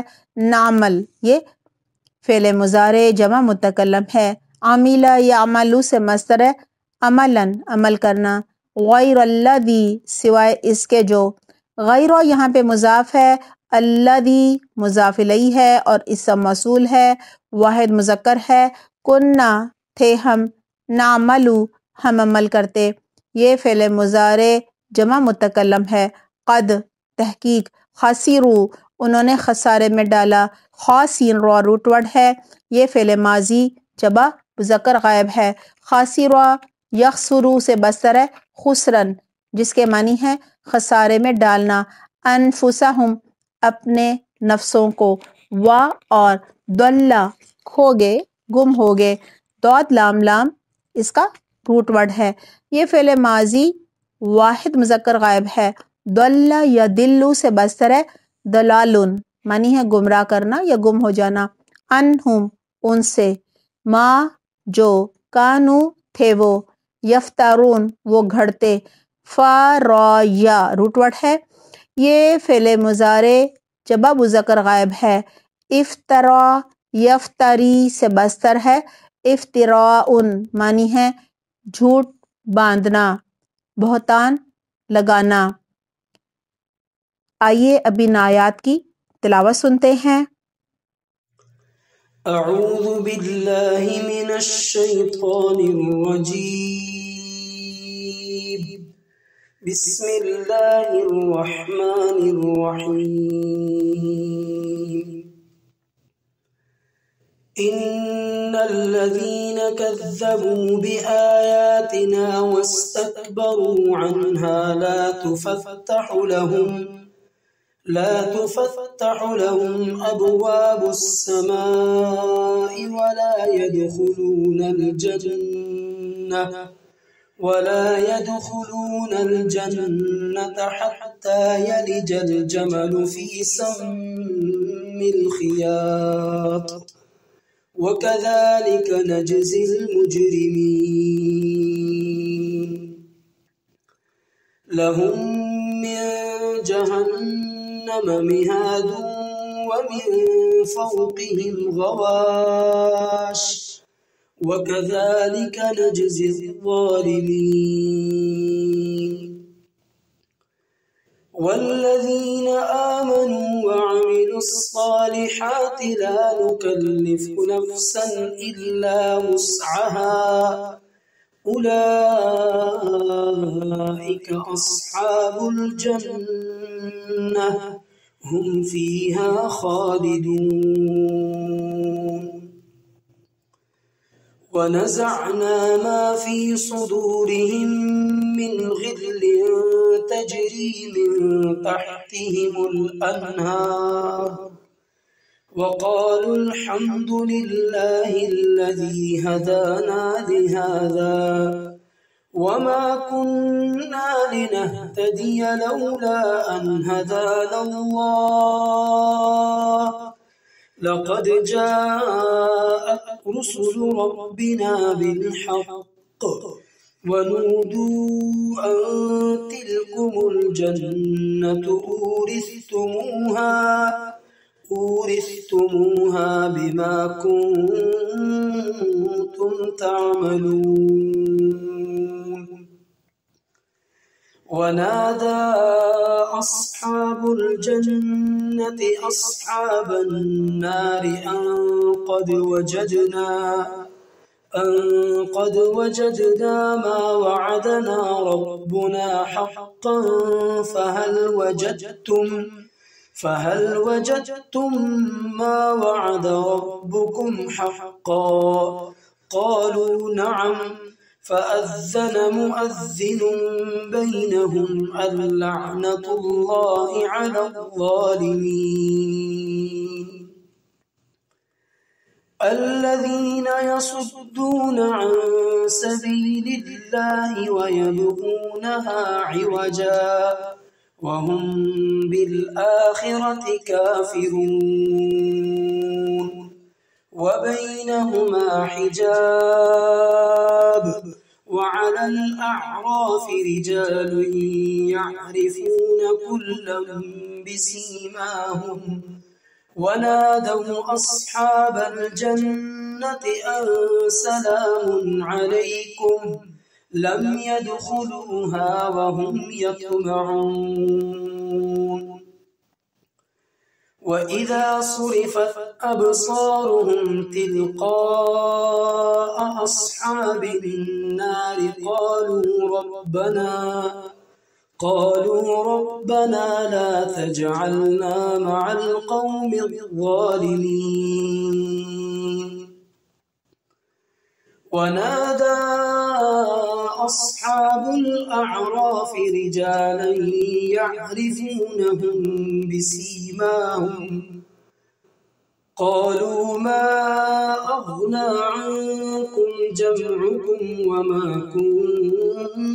नामल ये फेल मुजारे जमा मुतकलम है आमिला या अमलू से मस्तर है अमलन अमल करना गैर दी सिवाय इसके जो गैर यहाँ पे मुजाफ है अल्लादी मुजाफिलई है और इसम मसूल है वाहिद मुजक्कर है कुन्ना थे हम नामलू हम अमल करते ये फ़िल मुजारे जमा मुतकलम है कद तहकीक रू उन्होंने खसारे में डाला खासिन रो रूटवर्ड है ये फ़िल माजी जबा मुजक्र गायब है खासी रो यकसरू से बस्तर है खुसरन जिसके मानी है खसारे में डालना अनफुसा हम अपने नफ्सों को वाह और दल्ला खो गए गुम हो गए दौद लाम लाम इसका रूट वर्ड है ये फेल माजी वाहिद मुजक्कर गायब है दल्ला या दिल्लू से बस्तर है दलालुन मानी है गुमराह करना या गुम हो जाना अनहुम उनसे माँ जो कानू थे वो यफ्तारून वो घड़ते फारोया रूटवर्ड है ये फ़िल मुजारे जबा मुजकर गायब है इफ्तरा यफ्तरी से बस्तर है इफ्तरा उन मानी है झूठ बांधना बहुतान लगाना आइए अभी नायात की तिलावत सुनते हैं أعوذ بالله من الشيطان الرجيم بسم الله الرحمن الرحيم إن الذين كذبوا بآياتنا واستكبروا عنها لا تفتح لهم لا تفتح لهم أبواب السماء ولا يدخلون الجنة ولا يدخلون الجنة حتى يلج الجمل في سم الخياط وكذلك نجزي المجرمين لهم من جهنم مهاد ومن فوقهم غواش وكذلك نجزي الظالمين والذين آمنوا وعملوا الصالحات لا نكلف نفسا إلا وسعها أولئك أصحاب الجنة هم فيها خالدون ونزعنا ما في صدورهم من غل تجري من تحتهم الأنهار وقالوا الحمد لله الذي هدانا لهذا وما كنا لنهتدي لولا أن هدانا الله لقد جاءت رسل ربنا بالحق ونودوا أن تلكم الجنة أورثتموها أورثتموها بما كنتم تعملون ونادى أصحاب الجنة أصحاب النار أن قد وجدنا أن قد وجدنا ما وعدنا ربنا حقا فهل وجدتم فهل وجدتم ما وعد ربكم حقا قالوا نعم فأذن مؤذن بينهم اللعنة الله على الظالمين الذين يصدون عن سبيل الله ويبغونها عوجا وهم بالآخرة كافرون وبينهما حجاب وعلى الأعراف رجال يعرفون كلا بسيماهم ونادوا أصحاب الجنة أن سلام عليكم لم يدخلوها وهم يطمعون وإذا صرفت أبصارهم تلقاء أصحاب النار قالوا ربنا قالوا ربنا لا تجعلنا مع القوم الظالمين ونادى أصحاب الأعراف رجالا يعرفونهم بسيماهم قالوا ما أغنى عنكم جمعكم وما كنتم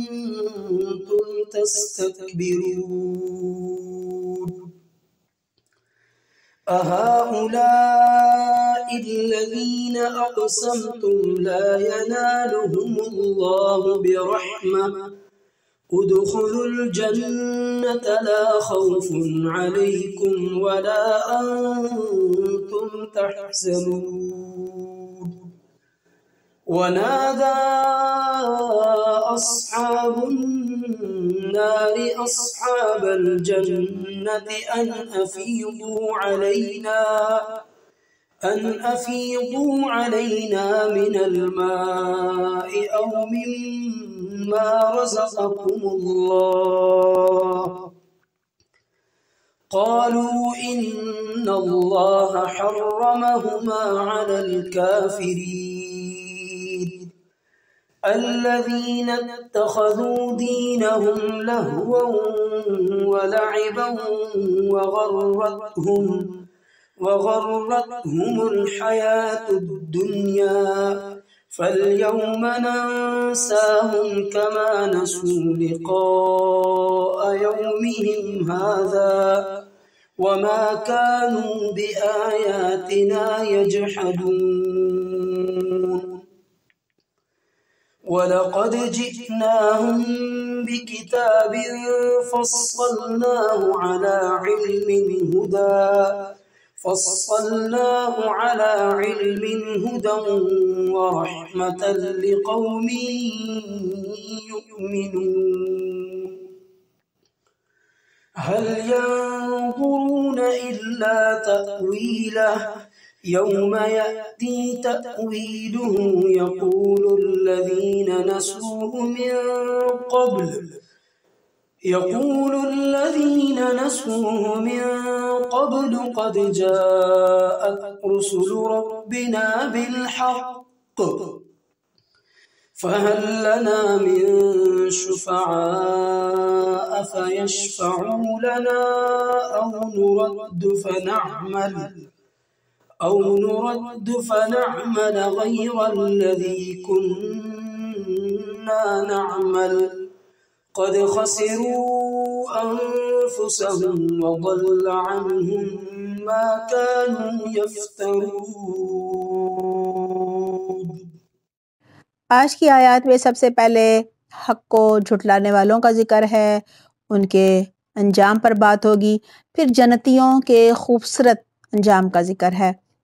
تستكبرون أهؤلاء الذين أقسمتم لا ينالهم الله برحمة ادخلوا الجنة لا خوف عليكم ولا أنتم تحزنون ونادى أصحاب النار أصحاب الجنة أن أفيضوا علينا أن أفيضوا علينا من الماء أو مما رزقكم الله قالوا إن الله حرمهما على الكافرين الذين اتخذوا دينهم لهوا ولعبا وغرتهم وغرتهم الحياة الدنيا فاليوم ننساهم كما نسوا لقاء يومهم هذا وما كانوا بآياتنا يجحدون ولقد جئناهم بكتاب فصلناه على علم هدى فصلناه على علم هدى ورحمة لقوم يؤمنون هل ينظرون إلا تأويله يوم يأتي تأويله يقول الذين نسوه من قبل يقول الذين نسوه من قبل قد جاءت رسل ربنا بالحق فهل لنا من شفعاء فيشفعوا لنا أو نرد فنعمل أو نرد فنعمل غير الذي كنا نعمل قد خسروا أنفسهم وضل عنهم ما كانوا يفترون आज की आयत में सबसे पहले हक को झुटलाने वालों का जिक्र है उनके अंजाम पर बात होगी फिर जनतियों के खूबसूरत अंजाम का जिक्र है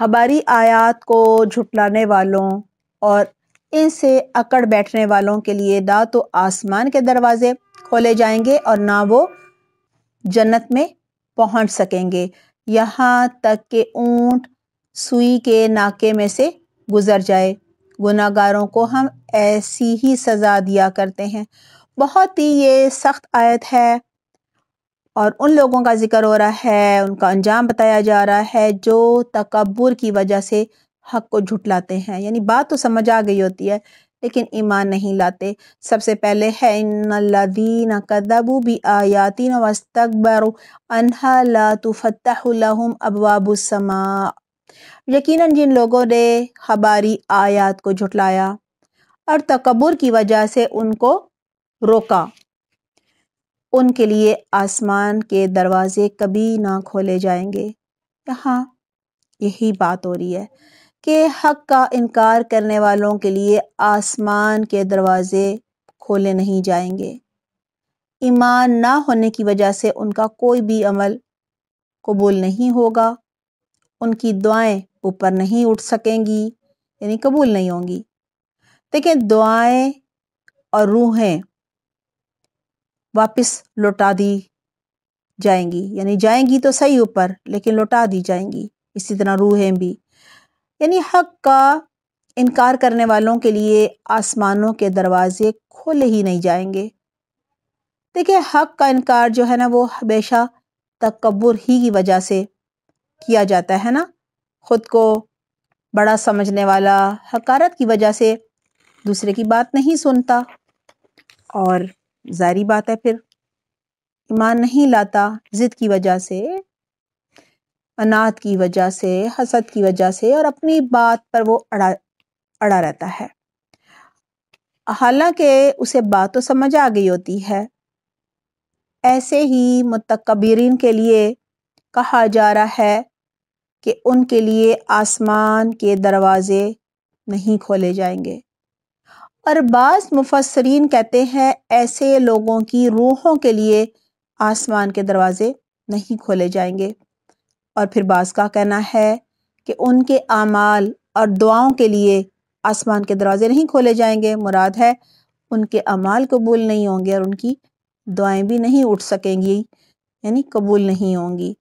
हमारी आयात को झुटलाने वालों और इनसे अकड़ बैठने वालों के लिए ना तो आसमान के दरवाजे खोले जाएंगे और ना वो जन्नत में पहुंच सकेंगे यहाँ तक के ऊंट सुई के नाके में से गुजर जाए गुनागारों को हम ऐसी ही सज़ा दिया करते हैं बहुत ही ये सख्त आयत है और उन लोगों का जिक्र हो रहा है उनका अंजाम बताया जा रहा है जो तकबर की वजह से हक को झुटलाते हैं यानी बात तो समझ आ गई होती है लेकिन ईमान नहीं लाते सबसे पहले है इन्नदीन कदबू भी आयातिन वस्तकबर यकीनन जिन लोगों ने हबारी आयात को झुटलाया और तकबर की वजह से उनको रोका उनके लिए आसमान के दरवाजे कभी ना खोले जाएंगे यहाँ यही बात हो रही है कि हक का इनकार करने वालों के लिए आसमान के दरवाजे खोले नहीं जाएंगे ईमान ना होने की वजह से उनका कोई भी अमल कबूल नहीं होगा उनकी दुआएं ऊपर नहीं उठ सकेंगी यानी कबूल नहीं होंगी देखिए दुआएं और रूहें वापस लौटा दी जाएंगी यानी जाएंगी तो सही ऊपर लेकिन लौटा दी जाएंगी इसी तरह रूहें भी यानी हक का इनकार करने वालों के लिए आसमानों के दरवाजे खोले ही नहीं जाएंगे देखिए हक का इनकार जो है ना वो हमेशा तकबर ही की वजह से किया जाता है ना खुद को बड़ा समझने वाला हकारत की वजह से दूसरे की बात नहीं सुनता और जारी बात है फिर ईमान नहीं लाता जिद की वजह से अनाथ की वजह से हसद की वजह से और अपनी बात पर वो अड़ा अड़ा रहता है हालांकि उसे बात तो समझ आ गई होती है ऐसे ही मतकबरीन के लिए कहा जा रहा है कि उनके लिए आसमान के दरवाज़े नहीं खोले जाएंगे और बाज़ मुफसरीन कहते हैं ऐसे लोगों की रूहों के लिए आसमान के दरवाज़े नहीं खोले जाएंगे और फिर बाज़ का कहना है कि उनके आमाल और दुआओं के लिए आसमान के दरवाज़े नहीं खोले जाएंगे मुराद है उनके अमाल कबूल नहीं होंगे और उनकी दुआएं भी नहीं उठ सकेंगी यानी कबूल नहीं होंगी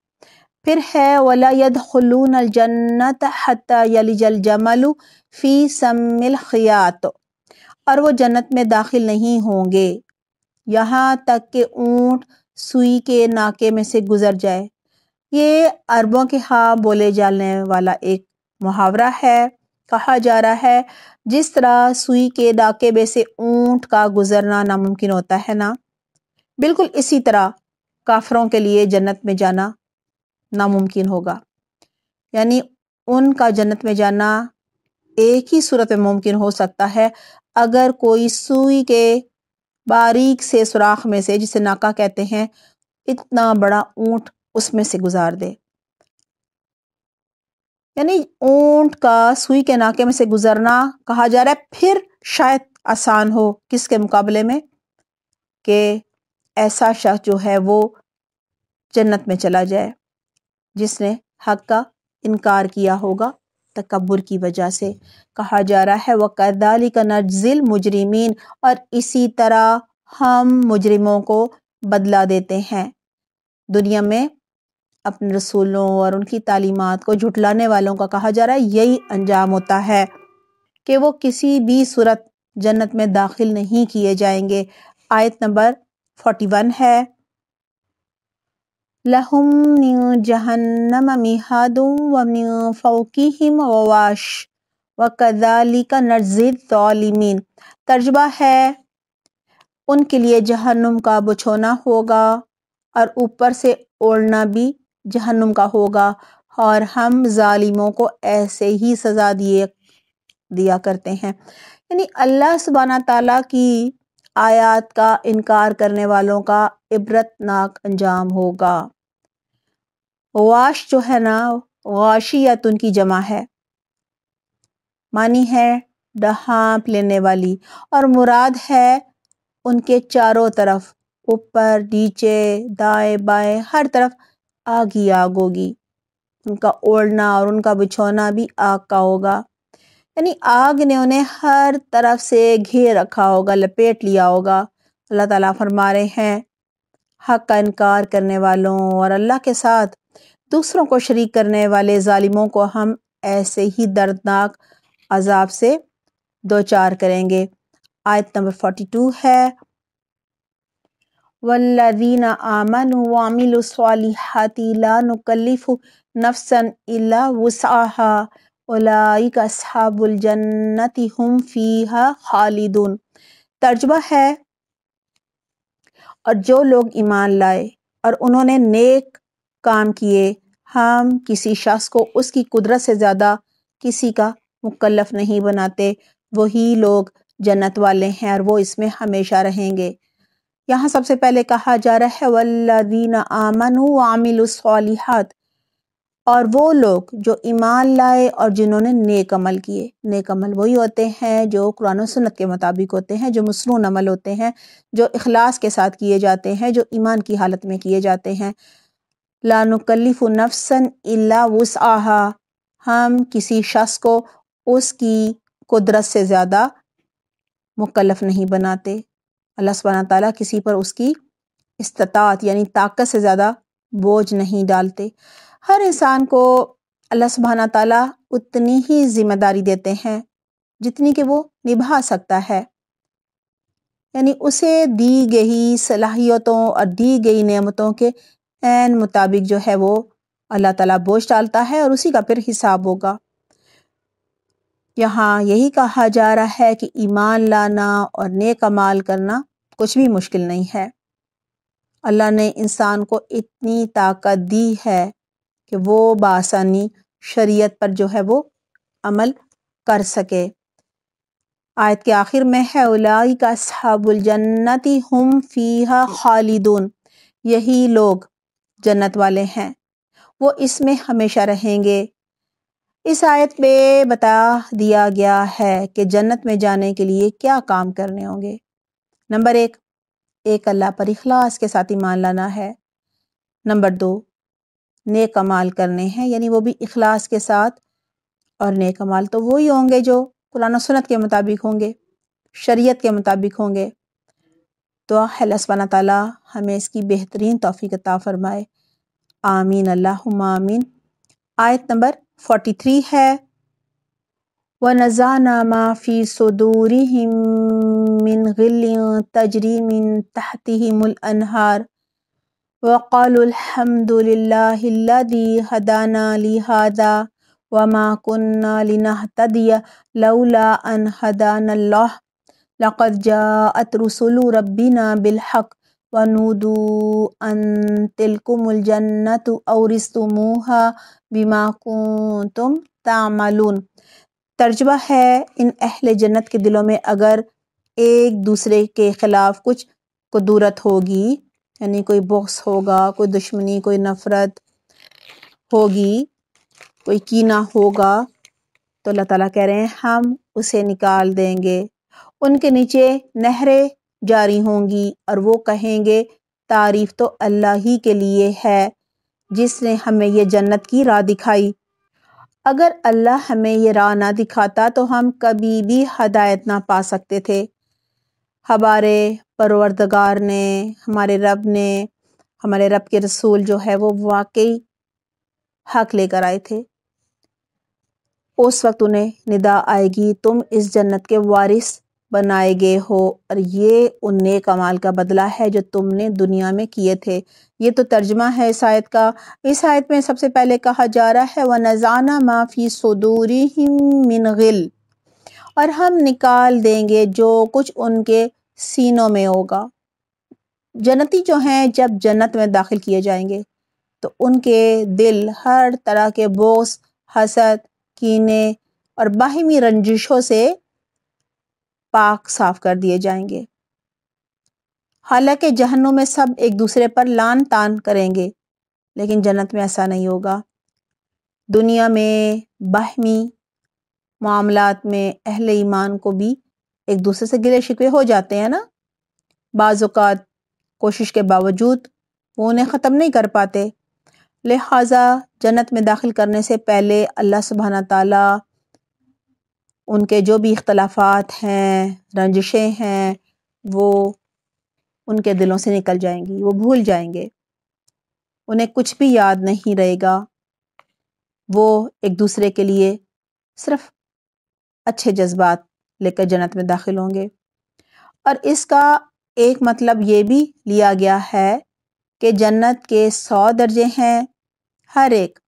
फिर है वला अल जन्नत हता यलजल जमलू फ़ी समिल खियात और वो जन्नत में दाखिल नहीं होंगे यहाँ तक कि ऊंट सुई के नाके में से गुजर जाए ये अरबों के हाँ बोले जाने वाला एक मुहावरा है कहा जा रहा है जिस तरह सुई के नाके में से ऊंट का गुजरना नामुमकिन होता है ना बिल्कुल इसी तरह काफरों के लिए जन्नत में जाना नामुमकिन होगा यानी उनका जन्नत में जाना एक ही सूरत में मुमकिन हो सकता है अगर कोई सुई के बारीक से सुराख में से जिसे नाका कहते हैं इतना बड़ा ऊंट उसमें से गुजार दे यानी ऊंट का सुई के नाके में से गुजरना कहा जा रहा है फिर शायद आसान हो किसके मुकाबले में कि ऐसा शख्स जो है वो जन्नत में चला जाए जिसने हक का इनकार किया होगा तकबर की वजह से कहा जा रहा है वह कैदाली का नजिल मुजरमिन और इसी तरह हम मुजरमों को बदला देते हैं दुनिया में अपने रसूलों और उनकी तालीमत को झुटलाने वालों का कहा जा रहा है यही अंजाम होता है कि वो किसी भी सूरत जन्नत में दाखिल नहीं किए जाएंगे आयत नंबर फोर्टी वन है लहुम मिन जहन्नम मिहादुम व मिन फ़ौकीहिम गवाश व कदालिक नज़िदालिमिन तर्जबा है उनके लिए जहन्नुम का बुछोना होगा और ऊपर से ओढ़ना भी जहन्नुम का होगा और हम ालिमों को ऐसे ही सज़ा दिए दिया करते हैं यानी अल्लाह सुबाना तला की आयात का इनकार करने वालों का इबरतनाक अंजाम होगा वाश जो है ना गाशियतुन की जमा है मानी है डहाप लेने वाली और मुराद है उनके चारों तरफ ऊपर नीचे दाएं बाएं हर तरफ आग ही आग होगी उनका ओढ़ना और उनका बिछोना भी आग का होगा यानी आग ने उन्हें हर तरफ से घेर रखा होगा लपेट लिया होगा अल्लाह ताला फरमा रहे हैं हक का इनकार करने वालों और अल्लाह के साथ दूसरों को शरीक करने वाले ालिमों को हम ऐसे ही दर्दनाक अजाब से दो चार करेंगे आयत नंबर फोर्टी टू है वल्लिन आमन वामिलफ़ नफसन अला वसाहा उलाइक असहाबुल जन्नति हम फ़ीहा खालिदुन तर्जबा है और जो लोग ईमान लाए और उन्होंने नेक काम किए हम किसी शख्स को उसकी कुदरत से ज़्यादा किसी का मुकलफ नहीं बनाते वही लोग जन्नत वाले हैं और वो इसमें हमेशा रहेंगे यहाँ सबसे पहले कहा जा रहा है वल्लिन आमन आमिलसालिहत और वो लोग जो ईमान लाए और जिन्होंने नेक अमल किए नेक अमल वही होते हैं जो कुरान सुन्नत के मुताबिक होते हैं जो मसनून अमल होते हैं जो अखलास के साथ किए जाते हैं जो ईमान की हालत में किए जाते हैं लानकल्लिफ नफसन इल्ला वस हम किसी शख्स को उसकी कुदरत से ज़्यादा मुकलफ नहीं बनाते अल्लाह सुबहाना ताली किसी पर उसकी इस्तात यानी ताकत से ज़्यादा बोझ नहीं डालते हर इंसान को अल्लाह सुबहाना तला उतनी ही जिम्मेदारी देते हैं जितनी कि वो निभा सकता है यानी उसे दी गई सलाहियतों और दी गई नियमतों के एन मुताबिक जो है वो अल्लाह ताला बोझ डालता है और उसी का फिर हिसाब होगा यहाँ यही कहा जा रहा है कि ईमान लाना और नेक अमाल करना कुछ भी मुश्किल नहीं है अल्लाह ने इंसान को इतनी ताकत दी है कि वो बासानी शरीयत पर जो है वो अमल कर सके आयत के आखिर में है उलाई का साबुलजन्नति हम फ़ीहा खालिदून यही लोग जन्नत वाले हैं वो इसमें हमेशा रहेंगे इस आयत पे बता दिया गया है कि जन्नत में जाने के लिए क्या काम करने होंगे नंबर एक एक अल्लाह पर इखलास के साथ ईमान लाना है नंबर दो नेक अमाल करने हैं यानी वो भी अखलास के साथ और नेक अमाल तो वही होंगे जो कुरान सुनत के मुताबिक होंगे शरीयत के मुताबिक होंगे तो हलस्वान ताली हमें इसकी बेहतरीन तोफ़ी का फ़रमाए आमीन अल्लाह आमीन आयत नंबर फोटी थ्री है व नज़ा नामा फ़ी सदूरी तजरी मिन तहती मुल अनहार वक़ालहमदिल्लादी हदाना लिहादा वमा कन्ना लिनहतदिया लौला अन हदाना लक़द जाअत रसुलु रब्बिना बिलहक़ वनुदू अन तिलकुमुल जन्नतु औरिस्तुमूहा बिमा कुंतुम तामलून तर्जबा है इन अहल जन्नत के दिलों में अगर एक दूसरे के ख़िलाफ़ कुछ कदूरत होगी यानी कोई बॉक्स होगा कोई दुश्मनी कोई नफ़रत होगी कोई कीना होगा तो अल्लाह ताला कह रहे हैं हम उसे निकाल देंगे उनके नीचे नहरें जारी होंगी और वो कहेंगे तारीफ़ तो अल्लाह ही के लिए है जिसने हमें ये जन्नत की राह दिखाई अगर अल्लाह हमें ये राह ना दिखाता तो हम कभी भी हदायत ना पा सकते थे हमारे परवरदगार ने हमारे रब ने हमारे रब के रसूल जो है वो वाकई हक लेकर आए थे उस वक्त उन्हें निदा आएगी तुम इस जन्नत के वारिस बनाए गए हो और ये उन नेक कमाल का बदला है जो तुमने दुनिया में किए थे ये तो तर्जमा है इस आयत का इस आयत में सबसे पहले कहा जा रहा है व नज़ाना माफ़ी सदूरी मिनगिल गिल और हम निकाल देंगे जो कुछ उनके सीनों में होगा जन्नती जो हैं जब जन्नत में दाखिल किए जाएंगे तो उनके दिल हर तरह के बोस हसद कीने और बाहमी रंजिशों से पाक साफ कर दिए जाएंगे हालांकि जहनों में सब एक दूसरे पर लान तान करेंगे लेकिन जन्नत में ऐसा नहीं होगा दुनिया में बाहमी मामलात में अहल ईमान को भी एक दूसरे से गिले शिकवे हो जाते हैं ना बाज़ात कोशिश के बावजूद वो उन्हें ख़त्म नहीं कर पाते लिहाजा जन्नत में दाखिल करने से पहले अल्लाह सुबहाना ताला उनके जो भी इख्तलाफात हैं रंजिशें हैं वो उनके दिलों से निकल जाएंगी वो भूल जाएंगे उन्हें कुछ भी याद नहीं रहेगा वो एक दूसरे के लिए सिर्फ अच्छे जज्बात लेकर जन्नत में दाखिल होंगे और इसका एक मतलब ये भी लिया गया है कि जन्नत के सौ दर्जे हैं हर एक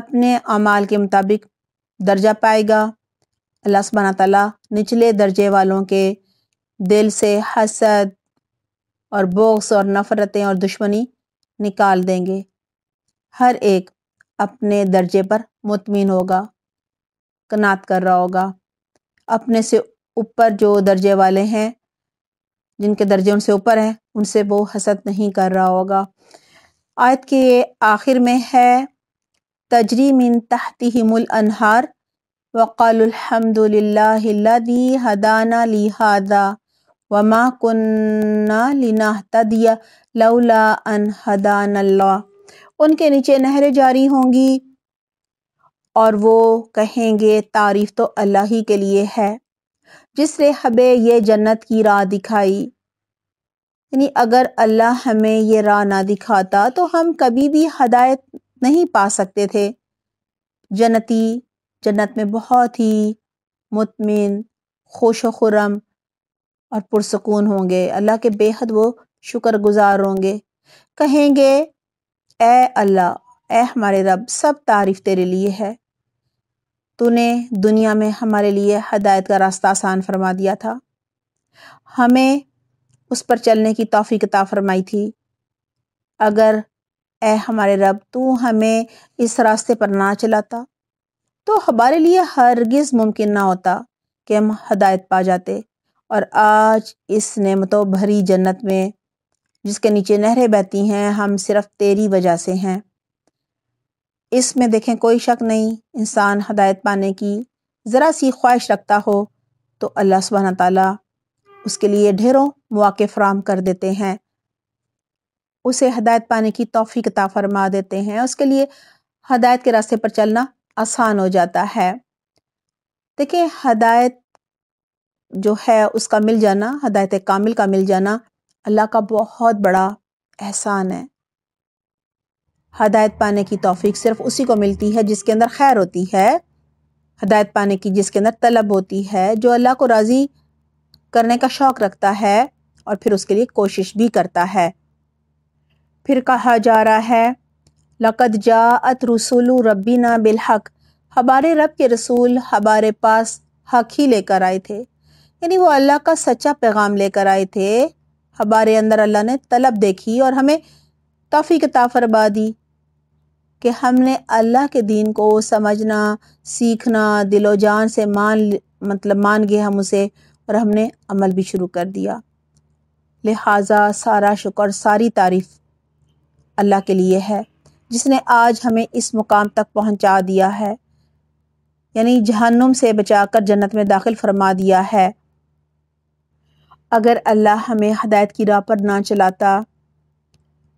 अपने अमाल के मुताबिक दर्जा पाएगा अल्लाह सुबहाना ताला निचले दर्जे वालों के दिल से हसद और बोक्स और नफ़रतें और दुश्मनी निकाल देंगे हर एक अपने दर्जे पर मुतमिन होगा कनात कर रहा होगा अपने से ऊपर जो दर्जे वाले हैं जिनके दर्जे उनसे ऊपर हैं उनसे वो हसद नहीं कर रहा होगा आयत के आखिर में है तजरी मिन तहती हिमुल अनहार वक़ालहमदिल्लादी हदाना लिहादा वमा कुन्ना लिना तदिया लौला अन हदान उनके नीचे नहरें जारी होंगी और वो कहेंगे तारीफ़ तो अल्लाह ही के लिए है जिसने हमें ये जन्नत की राह दिखाई यानी अगर अल्लाह हमें ये राह ना दिखाता तो हम कभी भी हदायत नहीं पा सकते थे जन्नती जन्नत में बहुत ही मुतमिन खुश खुरम और पुरसकून होंगे अल्लाह के बेहद वो शुक्र गुज़ार होंगे कहेंगे ए अल्लाह ए हमारे रब सब तारीफ़ तेरे लिए है तूने दुनिया में हमारे लिए हदायत का रास्ता आसान फरमा दिया था हमें उस पर चलने की तोफ़ी कता फरमाई थी अगर ए हमारे रब तू हमें इस रास्ते पर ना चलाता तो हमारे लिए हरगिज़ मुमकिन ना होता कि हम हदायत पा जाते और आज इस नेमतों भरी जन्नत में जिसके नीचे नहरें बहती हैं हम सिर्फ़ तेरी वजह से हैं इसमें देखें कोई शक नहीं इंसान हदायत पाने की ज़रा सी ख्वाहिश रखता हो तो अल्लाह सुबहान ताला उसके लिए ढेरों मौक़े फ्राहम कर देते हैं उसे हदायत पाने की तोहफ़ी कता फरमा देते हैं उसके लिए हदायत के रास्ते पर चलना आसान हो जाता है देखिए हदायत जो है उसका मिल जाना हदायत कामिल का मिल जाना अल्लाह का बहुत बड़ा एहसान है हदायत पाने की तोफ़ी सिर्फ उसी को मिलती है जिसके अंदर खैर होती है हदायत पाने की जिसके अंदर तलब होती है जो अल्लाह को राज़ी करने का शौक़ रखता है और फिर उसके लिए कोशिश भी करता है फिर कहा जा रहा है लकद जात रसूल ना बिलहक हमारे रब के रसूल हमारे पास हक ही लेकर आए थे यानी वो अल्लाह का सच्चा पैगाम लेकर आए थे हमारे अंदर अल्लाह ने तलब देखी और हमें तोफ़ी किताब फरमा दी कि हमने अल्लाह के दीन को समझना सीखना दिलो जान से मान मतलब मान गए हम उसे और हमने अमल भी शुरू कर दिया लिहाजा सारा शुक्र सारी तारीफ़ अल्लाह के लिए है जिसने आज हमें इस मुकाम तक पहुंचा दिया है यानी जहन्नुम से बचाकर जन्नत में दाखिल फरमा दिया है अगर अल्लाह हमें हदायत की राह पर ना चलाता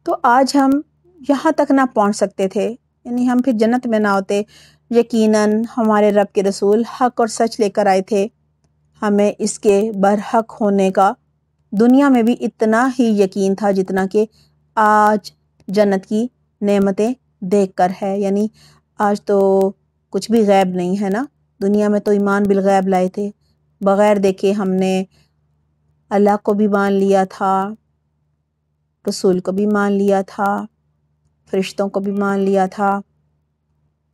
तो आज हम यहाँ तक ना पहुँच सकते थे यानी हम फिर जन्नत में ना होते यकीनन हमारे रब के रसूल हक और सच लेकर आए थे हमें इसके बरहक होने का दुनिया में भी इतना ही यकीन था जितना कि आज जन्नत की नेमतें देख कर है यानी आज तो कुछ भी गैब नहीं है ना दुनिया में तो ईमान बिलगैब लाए थे बग़ैर देखे हमने अल्लाह को भी मान लिया था रसूल को भी मान लिया था फरिश्तों को भी मान लिया था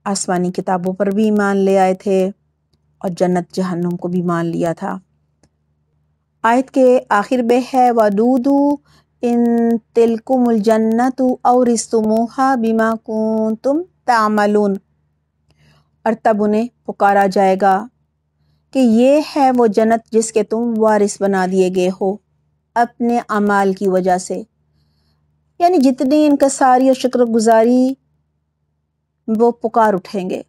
आसमानी किताबों पर भी ईमान ले आए थे और जन्नत जहन्नुम को भी मान लिया था आयत के आखिर में है वदूदू इन जन्नत और इसमोहा बीमा कून तुम तामलून और तब उन्हें पुकारा जाएगा कि ये है वो जन्नत जिसके तुम वारिस बना दिए गए हो अपने अमाल की वजह से यानी जितनी इनका सारी और शुक्रगुजारी वो पुकार उठेंगे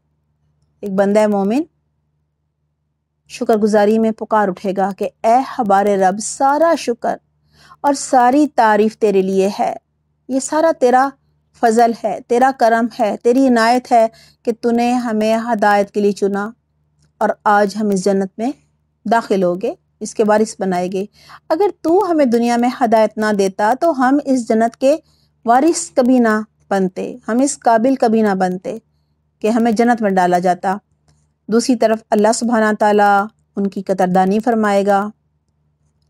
एक बंदा मोमिन शुक्रगुजारी में पुकार उठेगा कि ए हमारे रब सारा शुक्र और सारी तारीफ तेरे लिए है ये सारा तेरा फजल है तेरा करम है तेरी इनायत है कि तूने हमें हदायत के लिए चुना और आज हम इस जन्नत में दाखिल हो गए इसके वारिस बनाए गए अगर तू हमें दुनिया में हदायत ना देता तो हम इस जन्नत के वारिस कभी ना बनते हम इस काबिल कभी ना बनते कि हमें जन्नत में डाला जाता दूसरी तरफ अल्लाह सुबहाना ताला उनकी कतरदानी फरमाएगा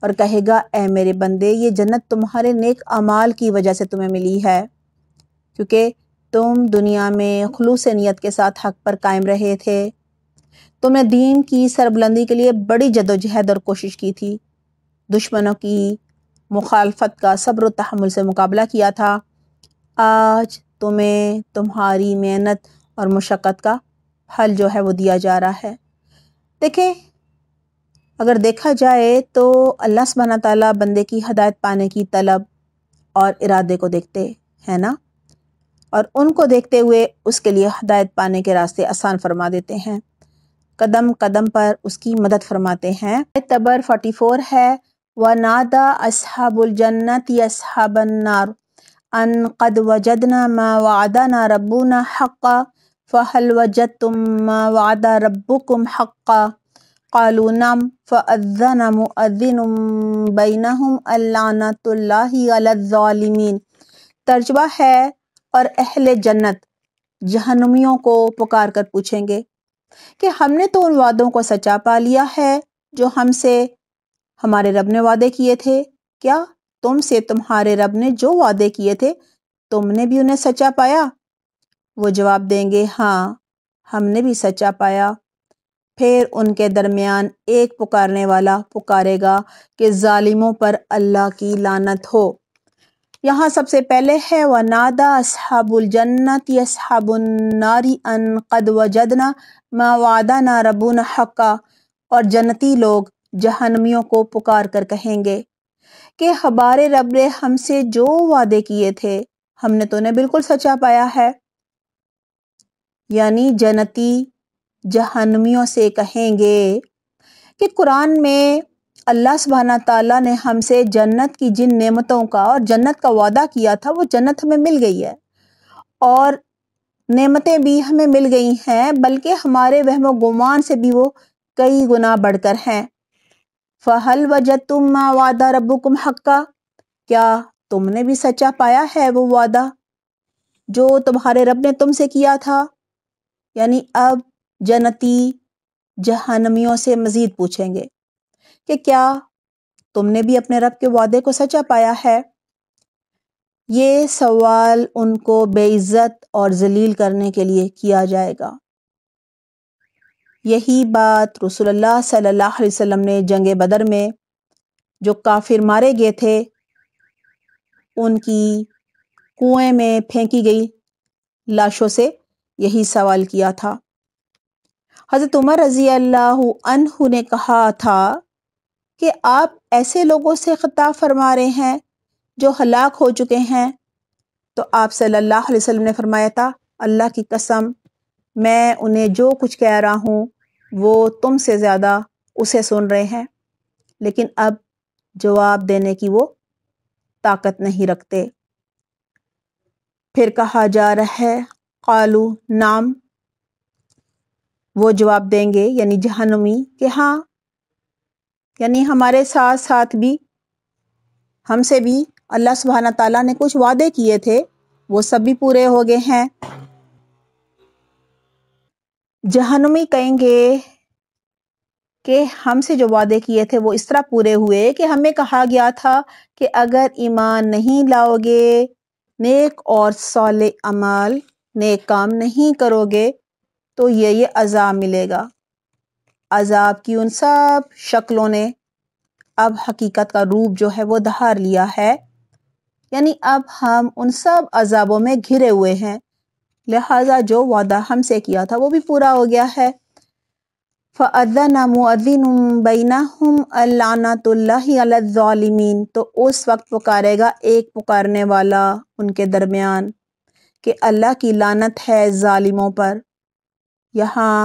और कहेगा ए मेरे बंदे ये जन्नत तुम्हारे नेक अमाल की वजह से तुम्हें मिली है क्योंकि तुम दुनिया में खलूस नीयत के साथ हक पर कायम रहे थे तो मैं दीन की सरबुलंदी के लिए बड़ी जदोजहद और कोशिश की थी दुश्मनों की मुखालफत का सब्र तहमुल से मुकाबला किया था आज तुम्हें तुम्हारी मेहनत और मशक्क़त का फल जो है वो दिया जा रहा है देखें अगर देखा जाए तो अल्लाह सबाना ताली बंदे की हदायत पाने की तलब और इरादे को देखते हैं ना और उनको देखते हुए उसके लिए हदायत पाने के रास्ते आसान फरमा देते हैं कदम कदम पर उसकी मदद फरमाते हैं तबर 44 है व नादा असहाबुल जन्नत असहाबन्नार अन कद वजदना मा वादा वादाना रब्बुना हक्का फ़हल वजद तुम मा वादा रब्बुकुम हक़ा कालू नम फ़ज़न मुअद्दिन बैनहुम अल्लानतुल्लामिन तर्जबा है और अहल जन्नत जहनुमियों को पुकार कर पूछेंगे कि हमने तो उन वादों को सच्चा पा लिया है जो हमसे हमारे रब ने वादे किए थे क्या तुमसे तुम्हारे रब ने जो वादे किए थे तुमने भी उन्हें सच्चा पाया वो जवाब देंगे हाँ हमने भी सच्चा पाया फिर उनके दरमियान एक पुकारने वाला पुकारेगा कि जालिमों पर अल्लाह की लानत हो यहाँ सबसे पहले है नादा असहाबुल जन्नत यसहाबुन्नारी अन कद मा वादा ना रबुन हक्का और जन्नती लोग जहनमियों को पुकार कर कहेंगे कि हमारे रब ने हमसे जो वादे किए थे हमने तो उन्हें बिल्कुल सचा पाया है यानी जन्नती जहनमियों से कहेंगे कि कुरान में अल्लाह सुबहाना ताला ने हमसे जन्नत की जिन नेमतों का और जन्नत का वादा किया था वो जन्नत हमें मिल गई है और नेमतें भी हमें मिल गई हैं बल्कि हमारे वहम गुमान से भी वो कई गुना बढ़कर हैं फ़हल जद तुम वादा रबुकुम हक्का क्या तुमने भी सच्चा पाया है वो वादा जो तुम्हारे रब ने तुमसे किया था यानी अब जन्नती जहनमियों से मज़ीद पूछेंगे कि क्या तुमने भी अपने रब के वादे को सचा पाया है ये सवाल उनको बेइज्जत और जलील करने के लिए किया जाएगा यही बात रसोल्ला सल्लल्लाहु अलैहि वसल्लम ने जंग बदर में जो काफिर मारे गए थे उनकी कुएं में फेंकी गई लाशों से यही सवाल किया था हज़रत उमर रज़ी अल्लाह ने कहा था कि आप ऐसे लोगों से ख़ता फरमा रहे हैं जो हलाक हो चुके हैं तो आप सल्लल्लाहु अलैहि वसल्लम ने फरमाया था अल्लाह की कसम मैं उन्हें जो कुछ कह रहा हूँ वो तुम से ज़्यादा उसे सुन रहे हैं लेकिन अब जवाब देने की वो ताकत नहीं रखते फिर कहा जा रहा है कालू नाम वो जवाब देंगे यानी जहनुमी कि हाँ यानी हमारे साथ साथ भी हमसे भी अल्लाह सुबहाना ताला ने कुछ वादे किए थे वो सब भी पूरे हो गए हैं जहनुमी कहेंगे कि हमसे जो वादे किए थे वो इस तरह पूरे हुए कि हमें कहा गया था कि अगर ईमान नहीं लाओगे नेक और सौले अमल नेक काम नहीं करोगे तो ये ये अज़ा मिलेगा अजाब की उन सब शक्लों ने अब हकीकत का रूप जो है वो दहार लिया है यानी अब हम उन सब अजाबों में घिरे हुए हैं लिहाजा जो वादा हमसे किया था वो भी पूरा हो गया है फ़ाना तो उस वक्त पुकारेगा एक पुकारने वाला उनके दरमियान कि अल्लाह की लानत है ालिमों पर यहाँ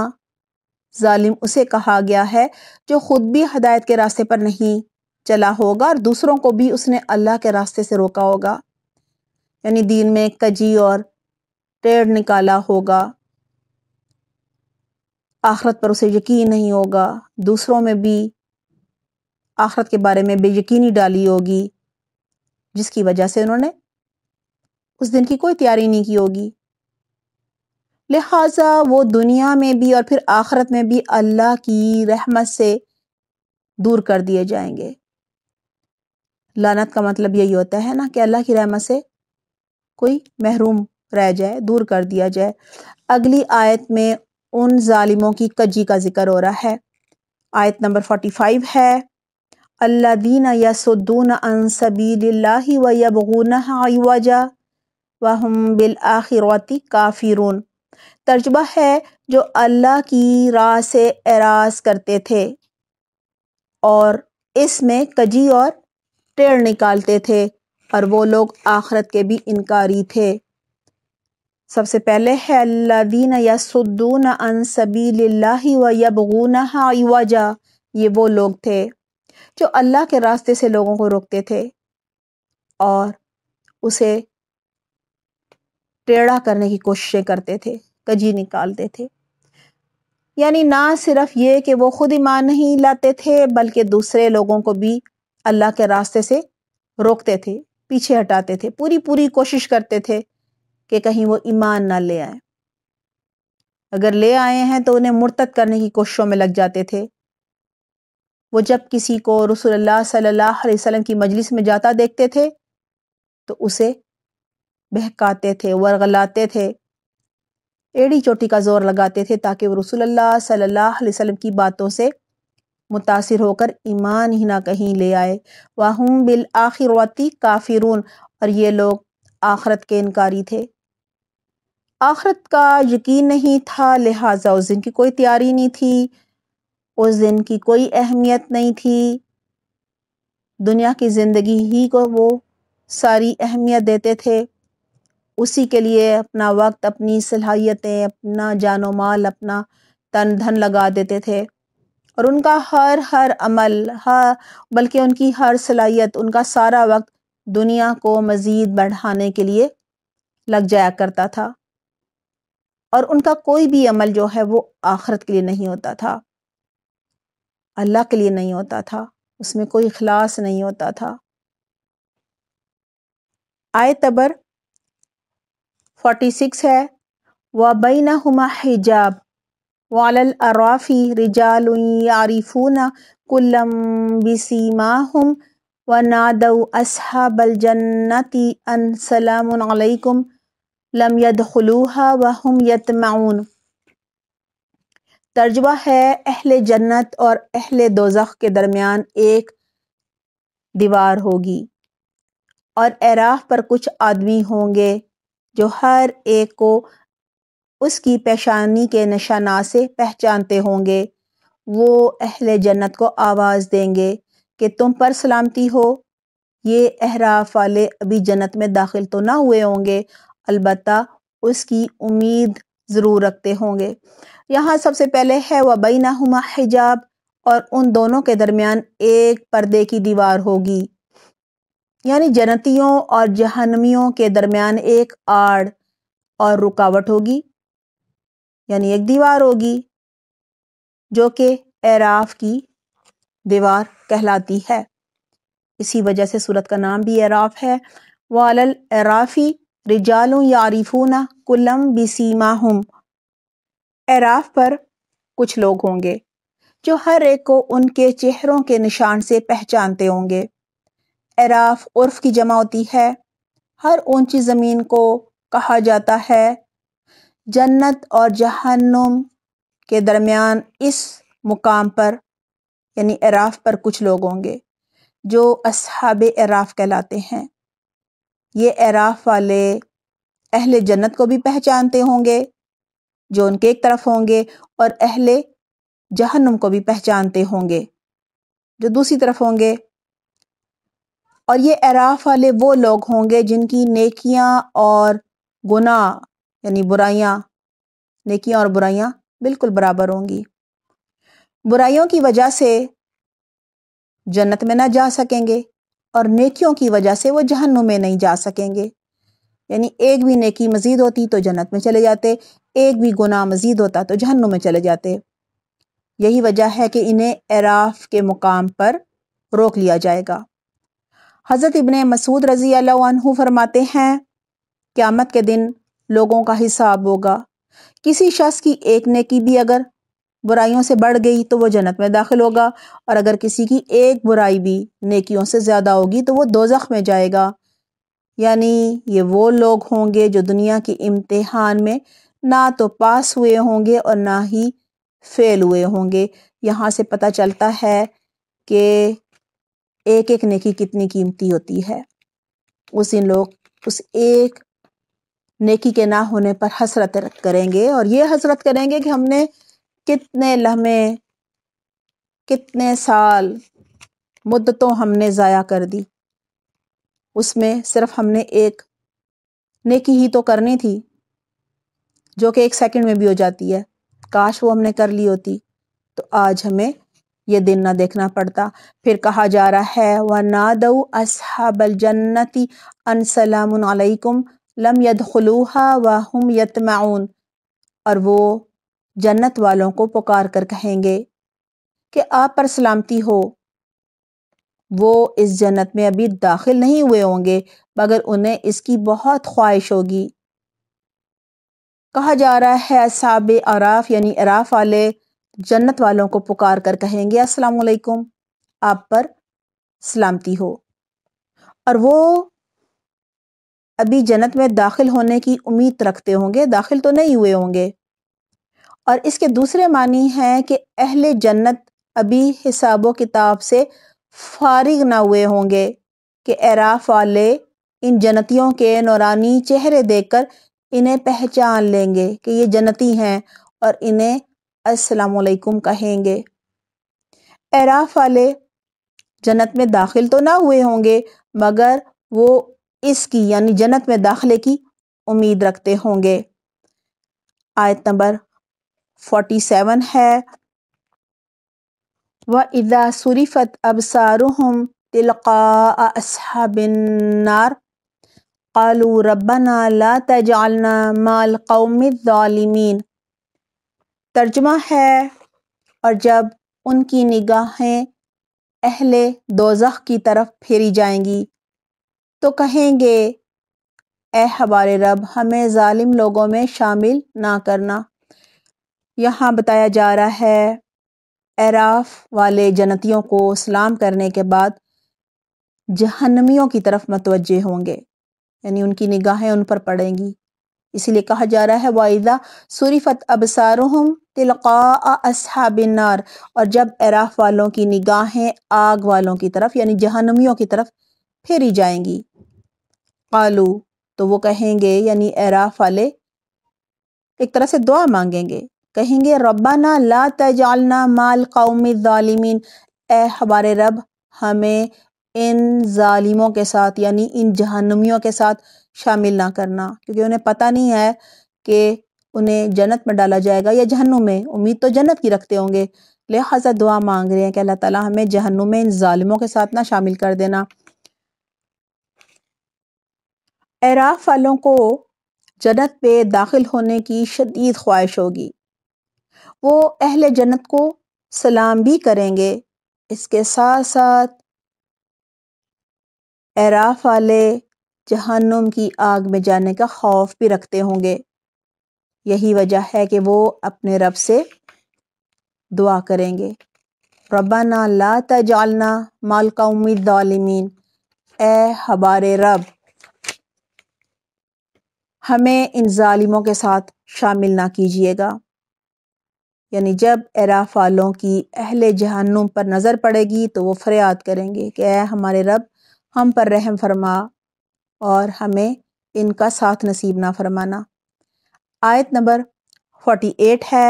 जालिम उसे कहा गया है जो खुद भी हदायत के रास्ते पर नहीं चला होगा और दूसरों को भी उसने अल्लाह के रास्ते से रोका होगा यानी दीन में कजी और टेढ़ निकाला होगा आखरत पर उसे यकीन नहीं होगा दूसरों में भी आखरत के बारे में बेयकीनी डाली होगी जिसकी वजह से उन्होंने उस दिन की कोई तैयारी नहीं की होगी लिहाजा वो दुनिया में भी और फिर आखरत में भी अल्लाह की रहमत से दूर कर दिए जाएंगे लानत का मतलब यही होता है ना कि अल्लाह की रहमत से कोई महरूम रह जाए दूर कर दिया जाए अगली आयत में उन ालिमों की कजी का जिक्र हो रहा है आयत नंबर फोर्टी फाइव है अल्ला दीन यसुद्दून अनसबील वबून वहम बिल आखिरती काफिरून तर्जुबा है जो अल्लाह की राह से एराज करते थे और इसमें कजी और टेड़ निकालते थे और वो लोग आखरत के भी इनकारी थे सबसे पहले है या यसुद्दून अन सबी व यबगूना वजा ये वो लोग थे जो अल्लाह के रास्ते से लोगों को रोकते थे और उसे टेढ़ा करने की कोशिशें करते थे कजी निकालते थे यानी ना सिर्फ ये कि वो खुद ईमान नहीं लाते थे बल्कि दूसरे लोगों को भी अल्लाह के रास्ते से रोकते थे पीछे हटाते थे पूरी पूरी कोशिश करते थे कि कहीं वो ईमान ना ले आए अगर ले आए हैं तो उन्हें मुर्तद करने की कोशिशों में लग जाते थे वो जब किसी को रसूलुल्लाह सल्लल्लाहु अलैहि वसल्लम की मजलिस में जाता देखते थे तो उसे बहकाते थे वरगलाते थे एड़ी चोटी का जोर लगाते थे ताकि वो रसूल सल्लल्लाहु अलैहि वसल्लम की बातों से मुतासर होकर ईमान ही ना कहीं ले आए वाहम बिल आखिरती काफिरून और ये लोग आखरत के इनकारी थे आखरत का यकीन नहीं था लिहाजा उस दिन की कोई तैयारी नहीं थी उस दिन की कोई अहमियत नहीं थी दुनिया की ज़िंदगी ही को वो सारी अहमियत देते थे उसी के लिए अपना वक्त अपनी सलाहियतें अपना जानो माल अपना तन धन लगा देते थे और उनका हर हर अमल हर बल्कि उनकी हर सलाहियत उनका सारा वक्त दुनिया को मज़ीद बढ़ाने के लिए लग जाया करता था और उनका कोई भी अमल जो है वो आखरत के लिए नहीं होता था अल्लाह के लिए नहीं होता था उसमें कोई इखलास नहीं होता था आए तबर फोर्टी सिक्स है वबैन हमा हिजाब वालफ़ी अराफ़ी रिजाल यारिफून कुल्लम बिसीमा हम व नाद असहाबल जन्नति अन सलामकुम लम यदलूहा व हम यतमाउन तर्जबा है अहल जन्नत और अहल दोजख के दरमियान एक दीवार होगी और एराफ पर कुछ आदमी होंगे जो हर एक को उसकी पेशानी के निशाना से पहचानते होंगे वो अहले जन्नत को आवाज़ देंगे कि तुम पर सलामती हो ये अहराफ वाले अभी जन्नत में दाखिल तो ना हुए होंगे अलबत् उसकी उम्मीद ज़रूर रखते होंगे यहाँ सबसे पहले है वबीना हुमा हिजाब और उन दोनों के दरमियान एक पर्दे की दीवार होगी यानी जनतियों और जहनमियों के दरमियान एक आड़ और रुकावट होगी यानी एक दीवार होगी जो कि एराफ की दीवार कहलाती है इसी वजह से सूरत का नाम भी एराफ है वालल एराफ़ी रिजालों यारिफूना कुलम बीसीमा हम एराफ पर कुछ लोग होंगे जो हर एक को उनके चेहरों के निशान से पहचानते होंगे एराफ उर्फ की जमा होती है हर ऊंची ज़मीन को कहा जाता है जन्नत और जहन्नुम के दरमियान इस मुकाम पर यानी एराफ पर कुछ लोग होंगे जो असहाब एराफ कहलाते हैं ये एराफ वाले अहले जन्नत को भी पहचानते होंगे जो उनके एक तरफ होंगे और अहले जहन्नुम को भी पहचानते होंगे जो दूसरी तरफ होंगे और ये एराफ वाले वो लोग होंगे जिनकी नेकियां और गुना यानी बुराइयां नेकियां और बुराइयां बिल्कुल बराबर होंगी बुराइयों की वजह से जन्नत में ना जा सकेंगे और नेकियों की वजह से वो जहन्नुम में नहीं जा सकेंगे यानी एक भी नेकी मज़ीद होती तो जन्नत में चले जाते एक भी गुनाह मज़ीद होता तो जहन्नुम में चले जाते यही वजह है कि इन्हें एराफ के मुकाम पर रोक लिया जाएगा हज़रत इबन मसूद रज़ी अल्लाह फरमाते हैं क़्यामत के दिन लोगों का हिसाब होगा किसी शख्स की एक नेकी भी अगर बुराइयों से बढ़ गई तो वह जन्नत में दाखिल होगा और अगर किसी की एक बुराई भी नेकियों से ज़्यादा होगी तो वह दोजख में जाएगा यानी ये वो लोग होंगे जो दुनिया के इम्तहान में ना तो पास हुए होंगे और ना ही फेल हुए होंगे यहाँ से पता चलता है कि एक एक नेकी कितनी कीमती होती है उस इन लोग उस एक नेकी के ना होने पर हसरत करेंगे और ये हसरत करेंगे कि हमने कितने लम्हे कितने साल मुद्दतों हमने ज़ाया कर दी उसमें सिर्फ हमने एक नेकी ही तो करनी थी जो कि एक सेकंड में भी हो जाती है काश वो हमने कर ली होती तो आज हमें ये दिन ना देखना पड़ता फिर कहा जा रहा है व नादऊ असहाबल जन्नति अनसलामकुम लम खलूहा व हम यतमाउन और वो जन्नत वालों को पुकार कर कहेंगे कि आप पर सलामती हो वो इस जन्नत में अभी दाखिल नहीं हुए होंगे मगर उन्हें इसकी बहुत ख्वाहिश होगी कहा जा रहा है साब अराफ यानी अराफ वाले जन्नत वालों को पुकार कर कहेंगे अस्सलाम वालेकुम आप पर सलामती हो और वो अभी जन्नत में दाखिल होने की उम्मीद रखते होंगे दाखिल तो नहीं हुए होंगे और इसके दूसरे मानी हैं कि अहले जन्नत अभी हिसाब किताब से फारिग ना हुए होंगे कि एराफ वाले इन जन्नतियों के नौरानी चेहरे देखकर इन्हें पहचान लेंगे कि ये जन्नती हैं और इन्हें असलकुम कहेंगे एराफ वाले जन्नत में दाखिल तो ना हुए होंगे मगर वो इसकी यानी जन्नत में दाखिले की उम्मीद रखते होंगे आयत नंबर फोर्टी सेवन है व इदा सुरीफत अबसारहम तिलका असहाबिनार कलू रबना ला तजालना माल कौमिन तर्जमा है और जब उनकी निगाहें अहले दोजह की तरफ फेरी जाएंगी तो कहेंगे ए हमारे रब हमें ालिम लोगों में शामिल ना करना यहाँ बताया जा रहा है एराफ वाले जनतियों को सलाम करने के बाद जहन्नमियों की तरफ मतवजह होंगे यानी उनकी निगाहें उन पर पड़ेंगी इसीलिए कहा जा रहा है वाइदा सुरफत अबसारहम तिलका असहाबिनार और जब एराफ वालों की निगाहें आग वालों की तरफ यानी जहनमियों की तरफ फेरी जाएंगी कालू तो वो कहेंगे यानी एराफ वाले एक तरह से दुआ मांगेंगे कहेंगे रब्बाना ला तजालना माल कौम ालिमीन ए हमारे रब हमें इन जालिमों के साथ यानी इन जहनमियों के साथ शामिल ना करना क्योंकि उन्हें पता नहीं है कि उन्हें जन्नत में डाला जाएगा या जहनुम में उम्मीद तो जन्नत की रखते होंगे लिहाजा दुआ मांग रहे हैं कि अल्लाह ताला हमें जहनुम में इन ालिमों के साथ ना शामिल कर देना एराफ वालों को जन्नत पे दाखिल होने की शदीद ख्वाहिश होगी वो अहल जन्नत को सलाम भी करेंगे इसके साथ साथ एराफ वाले जहन्नुम की आग में जाने का खौफ भी रखते होंगे यही वजह है कि वो अपने रब से दुआ करेंगे रबाना ला तजालना माल कौमी दालमीन ए हबारे रब हमें इन जालिमों के साथ शामिल ना कीजिएगा यानी जब एराफ वालों की अहले जहन्नुम पर नज़र पड़ेगी तो वो फरियाद करेंगे कि ए हमारे रब हम पर रहम फरमा और हमें इनका साथ नसीब ना फरमाना आयत नंबर फोर्टी एट है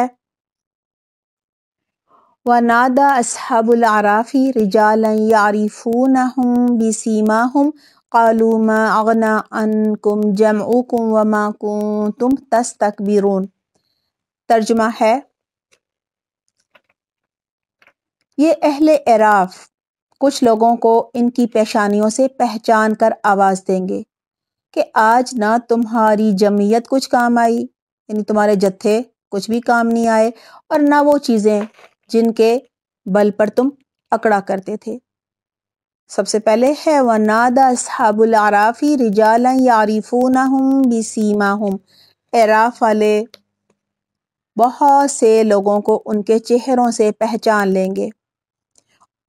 वनादा असहाबुलराफ़ी रिजाल यारिफून हम बीसीमा हम कालूमा अगना अन कुम जम कुम वमा कुम तुम तस तकबीरून तर्जमा है ये अहले एराफ़ कुछ लोगों को इनकी पेशानियों से पहचान कर आवाज़ देंगे कि आज ना तुम्हारी जमीयत कुछ काम आई यानी तुम्हारे जत्थे कुछ भी काम नहीं आए और ना वो चीज़ें जिनके बल पर तुम अकड़ा करते थे सबसे पहले है व असहाबुल आराफ़ी रिजाल यारिफून हम सीमा हम एराफ वाले बहुत से लोगों को उनके चेहरों से पहचान लेंगे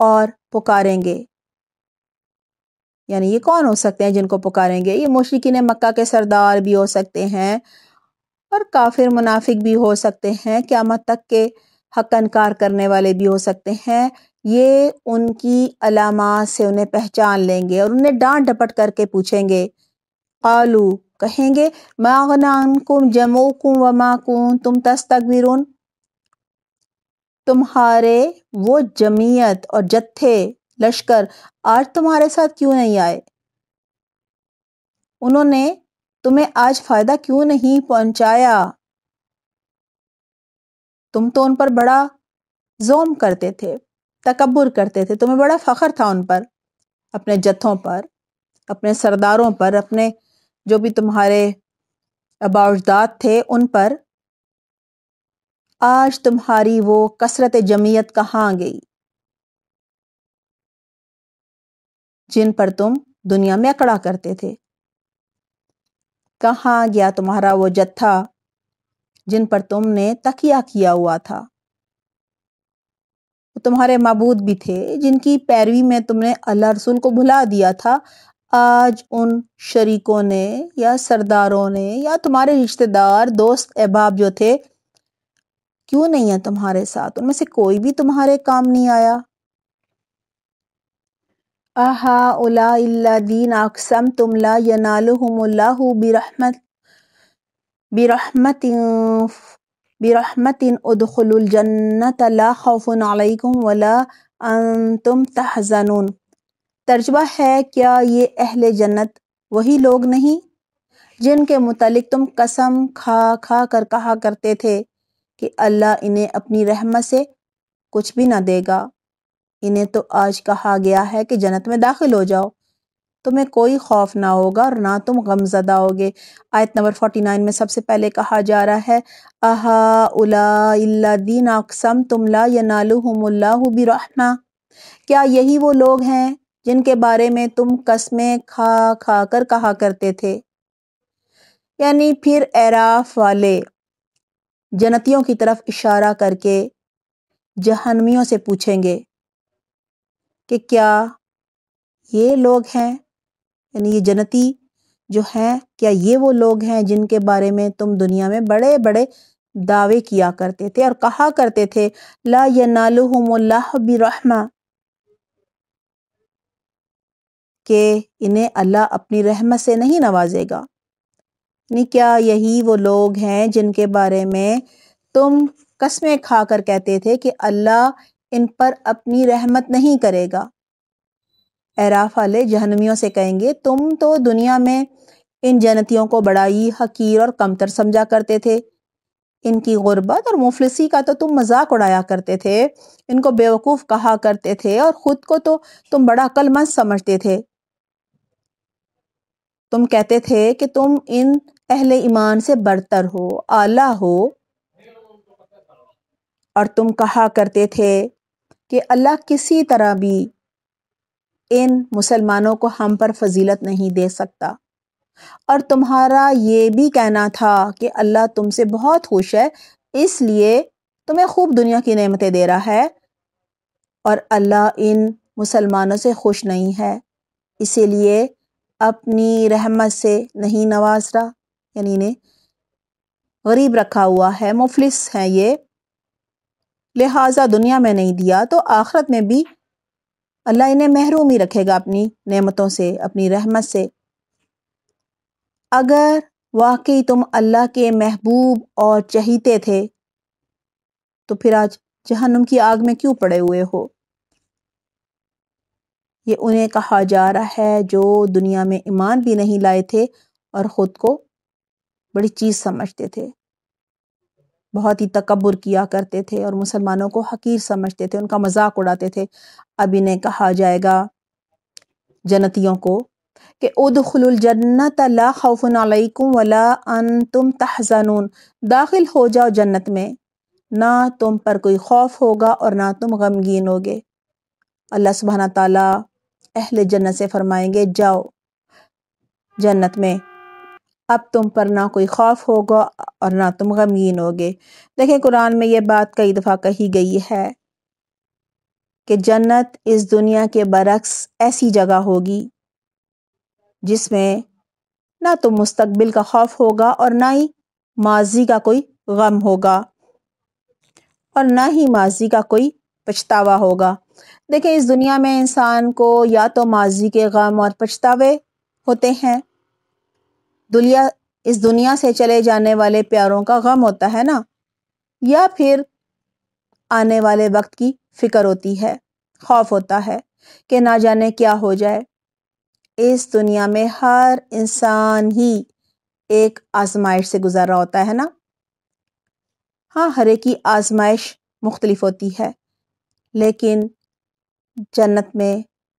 और पुकारेंगे यानी ये कौन हो सकते हैं जिनको पुकारेंगे ये मुशरकिन मक्का के सरदार भी हो सकते हैं और काफिर मुनाफिक भी हो सकते हैं क़्यामत तक के हक इनकार करने वाले भी हो सकते हैं ये उनकी अलामात से उन्हें पहचान लेंगे और उन्हें डांट डपट करके पूछेंगे आलू कहेंगे कुम व माकुम तुम तस्तकबिरून तुम्हारे वो जमीयत और जत्थे लश्कर आज तुम्हारे साथ क्यों नहीं आए उन्होंने तुम्हें आज फायदा क्यों नहीं पहुंचाया तुम तो उन पर बड़ा जोम करते थे तकबर करते थे तुम्हें बड़ा फ़ख्र था उन पर अपने जत्थों पर अपने सरदारों पर अपने जो भी तुम्हारे अबाउजदाद थे उन पर आज तुम्हारी वो कसरत जमीयत कहाँ गई जिन पर तुम दुनिया में अकड़ा करते थे कहाँ गया तुम्हारा वो जत्था जिन पर तुमने तकिया किया हुआ था तुम्हारे मबूद भी थे जिनकी पैरवी में तुमने अल्लाह रसूल को भुला दिया था आज उन शरीकों ने या सरदारों ने या तुम्हारे रिश्तेदार दोस्त अहबाब जो थे क्यों नहीं है तुम्हारे साथ उनमें से कोई भी तुम्हारे काम नहीं आया आहा उला इल्ला दीन अकसम तुमला यनालुहुमुल्लाहु बिरहमत बिरहमत बिरहमत उदखलुल जन्नत ला खौफुन अलैकुम वला अंतुम तहजनून तर्जबा है क्या ये अहल जन्नत वही लोग नहीं जिनके मुतलिक तुम कसम खा खा कर कहा करते थे कि अल्लाह इन्हें अपनी रहमत से कुछ भी ना देगा इन्हें तो आज कहा गया है कि जन्नत में दाखिल हो जाओ तुम्हें कोई खौफ ना होगा और ना तुम गमजदा होगे आयत नंबर फोर्टी नाइन में सबसे पहले कहा जा रहा है अहा अक्सम तुमला या नालुहमुल्लाहमा क्या यही वो लोग हैं जिनके बारे में तुम कस्में खा खा कर कहा करते थे यानी फिर एराफ वाले जनतियों की तरफ इशारा करके जहनमियों से पूछेंगे कि क्या ये लोग हैं यानी ये जनती जो हैं क्या ये वो लोग हैं जिनके बारे में तुम दुनिया में बड़े बड़े दावे किया करते थे और कहा करते थे ला यनालुहुमुल्लाह बिरहमा के इन्हें अल्लाह अपनी रहमत से नहीं नवाजेगा नहीं क्या यही वो लोग हैं जिनके बारे में तुम कस्में खाकर कर कहते थे कि अल्लाह इन पर अपनी रहमत नहीं करेगा एराफ वाले जहनवियों से कहेंगे तुम तो दुनिया में इन जनतियों को बड़ा हकीर और कमतर समझा करते थे इनकी गुर्बत और मुफलसी का तो तुम मजाक उड़ाया करते थे इनको बेवकूफ़ कहा करते थे और ख़ुद को तो तुम बड़ा अक्लमंद समझते थे तुम कहते थे कि तुम इन अहले ईमान से बरतर हो आला हो और तुम कहा करते थे कि अल्लाह किसी तरह भी इन मुसलमानों को हम पर फजीलत नहीं दे सकता और तुम्हारा ये भी कहना था कि अल्लाह तुमसे बहुत खुश है इसलिए तुम्हें खूब दुनिया की नेमतें दे रहा है और अल्लाह इन मुसलमानों से खुश नहीं है इसीलिए अपनी रहमत से नहीं नवाज रहा यानी इन्हें गरीब रखा हुआ है मुफलिस हैं ये लिहाजा दुनिया में नहीं दिया तो आखरत में भी अल्लाह इन्हें महरूम ही रखेगा अपनी नेमतों से अपनी रहमत से अगर वाकई तुम अल्लाह के महबूब और चहीते थे तो फिर आज जहन्नुम की आग में क्यों पड़े हुए हो ये उन्हें कहा जा रहा है जो दुनिया में ईमान भी नहीं लाए थे और ख़ुद को बड़ी चीज़ समझते थे बहुत ही तकबर किया करते थे और मुसलमानों को हकीर समझते थे उनका मजाक उड़ाते थे अब इन्हें कहा जाएगा जनतियों को कि खुल जन्नत ला दाखिल हो जाओ जन्नत में ना तुम पर कोई खौफ होगा और ना तुम गमगीन होगे अल्लाह सुबहाना तला अहल जन्नत से फरमाएंगे जाओ जन्नत में अब तुम पर ना कोई खौफ होगा और ना तुम गमगीन होगे देखें कुरान में यह बात कई दफ़ा कही गई है कि जन्नत इस दुनिया के बरक्स ऐसी जगह होगी जिसमें ना तो मुस्तबिल का खौफ होगा और ना ही माजी का कोई गम होगा और ना ही माजी का कोई पछतावा होगा देखें इस दुनिया में इंसान को या तो माजी के गम और पछतावे होते हैं दुनिया इस दुनिया से चले जाने वाले प्यारों का गम होता है ना या फिर आने वाले वक्त की फिक्र होती है खौफ होता है कि ना जाने क्या हो जाए इस दुनिया में हर इंसान ही एक आजमाइश से गुजर रहा होता है ना हाँ हर एक की आजमाइश मुख्तलिफ होती है लेकिन जन्नत में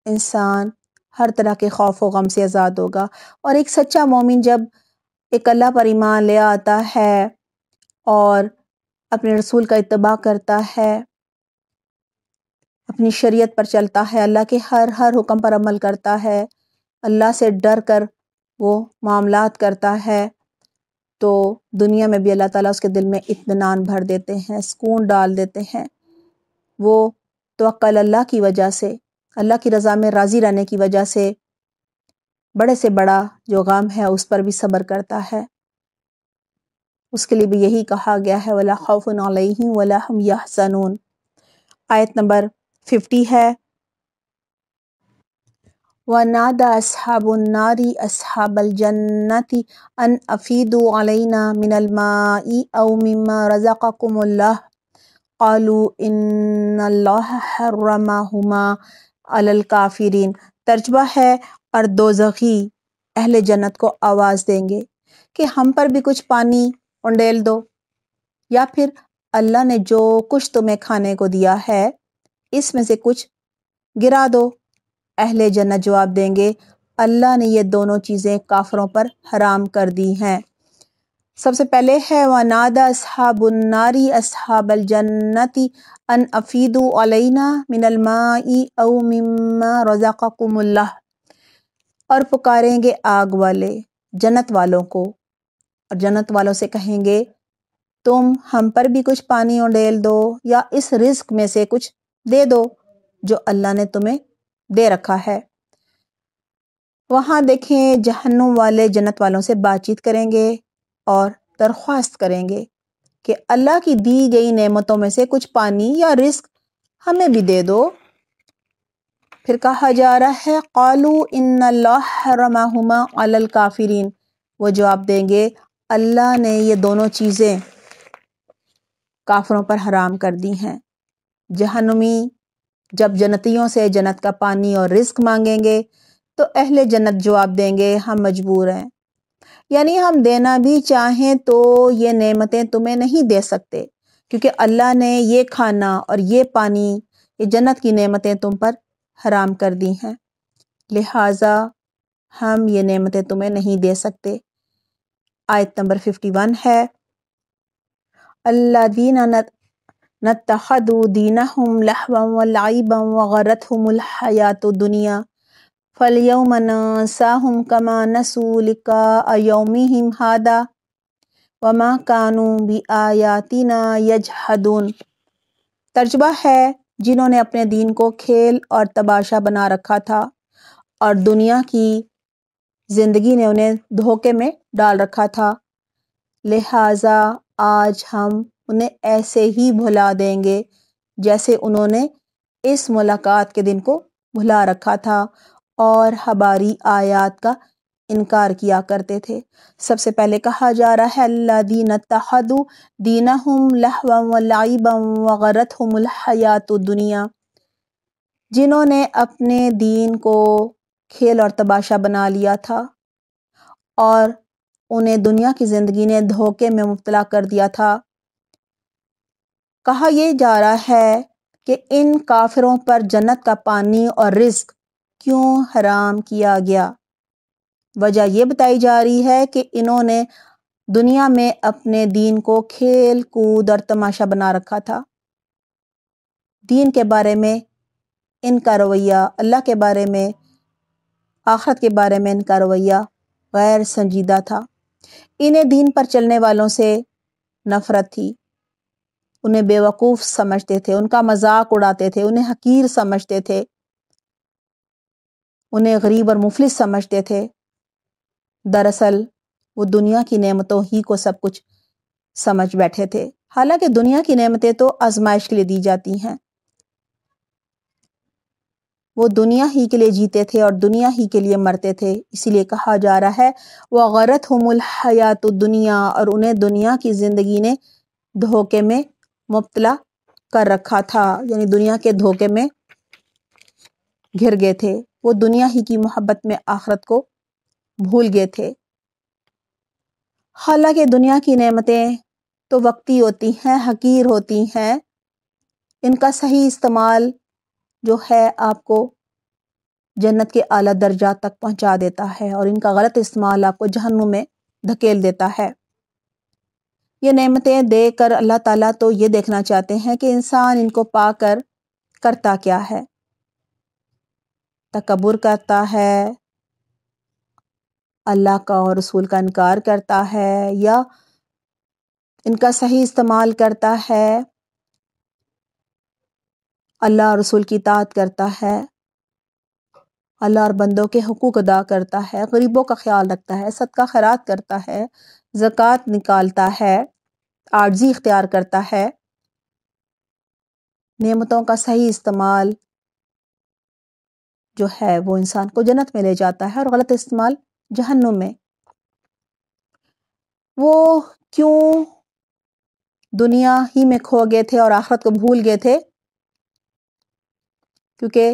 इंसान हर तरह के खौफ व गम से आज़ाद होगा और एक सच्चा मोमिन जब एक अल्लाह पर ईमान ले आता है और अपने रसूल का इतबा करता है अपनी शरीयत पर चलता है अल्लाह के हर हर हुक्म पर अमल करता है अल्लाह से डर कर वो मामलात करता है तो दुनिया में भी अल्लाह ताला उसके दिल में इतमान भर देते हैं सुकून डाल देते हैं वो तो अल्लाह की वजह से अल्लाह की रज़ा में राज़ी रहने की वजह से बड़े से बड़ा जो गम है उस पर भी सब्र करता है उसके लिए भी यही कहा गया है वला खौफ वला हम यह सनून आयत नंबर फिफ्टी है व नादा असहाबुन्नारी असहाबलजन्नति अन अफ़ीदु अलैना मिनलमाई अव मिम्मा रज़ाकुमुल्लाह क़ालू इन्नल्लाह हर्रमाहुमा अलल काफिरीन तर्जबा है और दो जखी अहल जन्नत को आवाज़ देंगे कि हम पर भी कुछ पानी उंडेल दो या फिर अल्लाह ने जो कुछ तुम्हें खाने को दिया है इसमें से कुछ गिरा दो अहल जन्नत जवाब देंगे अल्लाह ने ये दोनों चीज़ें काफरों पर हराम कर दी हैं सबसे पहले है वनादा अहाबुल नारी अहाबल जन्नति अन अफ़ीदु अलैना मिनलमाई औ मिम्मा रज़ाकुमुल्ला और पुकारेंगे आग वाले जन्नत वालों को और जन्नत वालों से कहेंगे तुम हम पर भी कुछ पानी डेल दो या इस रिस्क में से कुछ दे दो जो अल्लाह ने तुम्हें दे रखा है वहां देखें जहन्नुम वाले जन्नत वालों से बातचीत करेंगे और दरख्वास्त करेंगे कि अल्लाह की दी गई नेमतों में से कुछ पानी या रिस्क हमें भी दे दो फिर कहा जा रहा है कालू इन्नमा अल काफिरीन वो जवाब देंगे अल्लाह ने ये दोनों चीज़ें काफरों पर हराम कर दी हैं जहनुमी जब जन्नतियों से जन्नत का पानी और रिस्क मांगेंगे तो अहले जन्नत जवाब देंगे हम मजबूर हैं यानी हम देना भी चाहें तो ये नेमतें तुम्हें नहीं दे सकते क्योंकि अल्लाह ने ये खाना और ये पानी ये जन्नत की नेमतें तुम पर हराम कर दी हैं लिहाजा हम ये नेमतें तुम्हें नहीं दे सकते आयत नंबर फिफ्टी वन है अल्लादीना नतहदीना हम लहबम वलाइबम वगरत हमयात दुनिया फलयमनासाहुम कमा नसूलिका अयोमिहिम हादा वमा कानू भी आयातिना यजहदून तर्जबा है जिन्होंने अपने दीन को खेल और तबाशा बना रखा था और दुनिया की ज़िंदगी ने उन्हें धोखे में डाल रखा था लिहाजा आज हम उन्हें ऐसे ही भुला देंगे जैसे उन्होंने इस मुलाकात के दिन को भुला रखा था और हबारी आयात का इनकार किया करते थे सबसे पहले कहा जा रहा है अल्लाह दीन तहदु दीना हम लहबम वगरत हमयात दुनिया जिन्होंने अपने दीन को खेल और तबाशा बना लिया था और उन्हें दुनिया की ज़िंदगी ने धोखे में मुब्तला कर दिया था कहा यह जा रहा है कि इन काफिरों पर जन्नत का पानी और रिस्क क्यों हराम किया गया वजह यह बताई जा रही है कि इन्होंने दुनिया में अपने दीन को खेल कूद और तमाशा बना रखा था दीन के बारे में इनका रवैया अल्लाह के बारे में आखरत के बारे में इनका रवैया गैर संजीदा था इन्हें दीन पर चलने वालों से नफ़रत थी उन्हें बेवकूफ़ समझते थे उनका मजाक उड़ाते थे उन्हें हकीर समझते थे उन्हें गरीब और मुफलिस समझते थे दरअसल वो दुनिया की नेमतों ही को सब कुछ समझ बैठे थे हालांकि दुनिया की नेमतें तो आजमाइश के लिए दी जाती हैं वो दुनिया ही के लिए जीते थे और दुनिया ही के लिए मरते थे इसीलिए कहा जा रहा है वह गरत हमल हयात दुनिया और उन्हें दुनिया की ज़िंदगी ने धोखे में मुबतला कर रखा था यानी दुनिया के धोखे में घिर गए थे वो दुनिया ही की मोहब्बत में आखरत को भूल गए थे हालांकि दुनिया की नेमतें तो वक्ती होती हैं हकीर होती हैं इनका सही इस्तेमाल जो है आपको जन्नत के आला दर्जा तक पहुंचा देता है और इनका गलत इस्तेमाल आपको जहन्नुम में धकेल देता है ये नेमतें देकर अल्लाह ताला तो ये देखना चाहते हैं कि इंसान इनको पाकर करता क्या है तकबर करता है अल्लाह का और रसूल का इनकार करता है या इनका सही इस्तेमाल करता है अल्लाह और रसूल की तात करता है अल्लाह और बंदों के हकूक अदा करता है गरीबों का ख्याल रखता है सदका खरात करता है ज़क़़त निकालता है आर्जी इख्तियार करता है नियमतों का सही इस्तेमाल जो है वो इंसान को जन्नत में ले जाता है और गलत इस्तेमाल जहन्नुम में वो क्यों दुनिया ही में खो गए थे और आखरत को भूल गए थे क्योंकि